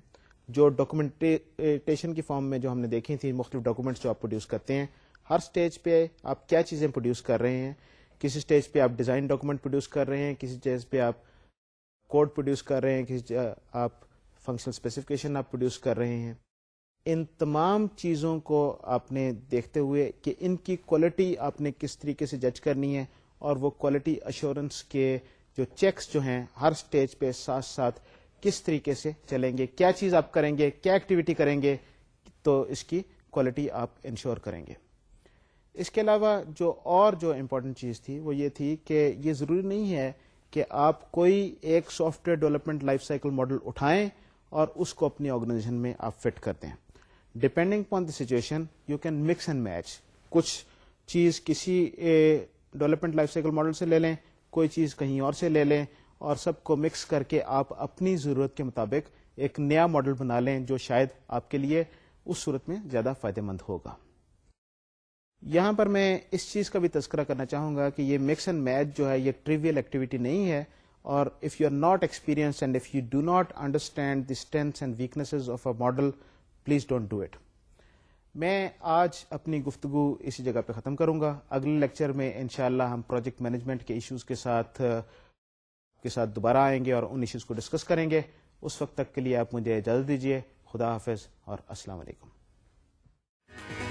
जो डॉक्यूमेंटेशन की फॉर्म में जो हमने देखी थी मुख्तु डॉक्यूमेंट्स जो आप प्रोड्यूस करते हैं हर स्टेज पे आप क्या चीज़ें प्रोड्यूस कर रहे हैं किसी स्टेज पे आप डिज़ाइन डॉक्यूमेंट प्रोड्यूस कर रहे हैं किसी स्टेज पे आप कोड प्रोड्यूस कर रहे हैं किसी आप फंक्शनल स्पेसिफिकेशन आप प्रोड्यूस कर रहे हैं इन तमाम चीज़ों को आपने देखते हुए कि इनकी क्वालिटी आपने किस तरीके से जज करनी है और वो क्वालिटी अश्योरेंस के जो चेक्स जो हैं हर स्टेज पे साथ साथ किस तरीके से चलेंगे क्या चीज़ आप करेंगे क्या एक्टिविटी करेंगे तो इसकी क्वालिटी आप इंश्योर करेंगे इसके अलावा जो और जो इम्पोर्टेंट चीज़ थी वो ये थी कि ये ज़रूरी नहीं है कि आप कोई एक software development life cycle model उठाएं और उसको अपनी ऑर्गेनाइजेशन में आप फिट कर दें depending upon the situation you can mix and match कुछ चीज़ किसी डेवलपमेंट लाइफ साइकिल मॉडल से ले लें कोई चीज़ कहीं और से ले लें और सबको मिक्स करके आप अपनी ज़रूरत के मुताबिक एक नया मॉडल बना लें जो शायद आपके लिए उस सूरत में ज़्यादा फायदेमंद होगा यहाँ पर मैं इस चीज़ का भी तस्करा करना चाहूँगा कि ये मिक्स एंड मैच जो है ये ट्रिवियल एक्टिविटी नहीं है और if you are not experience and if you do not understand the strengths and weaknesses of a model please don't do it मैं आज अपनी गुफ्तु इसी जगह पे ख़त्म करूंगा अगले लेक्चर में इनशाला हम प्रोजेक्ट मैनेजमेंट के इश्यूज़ के साथ के साथ दोबारा आएंगे और उन इश्यूज़ को डिस्कस करेंगे उस वक्त तक के लिए आप मुझे इजाज़त दीजिए खुदा हाफिज़ और असलकम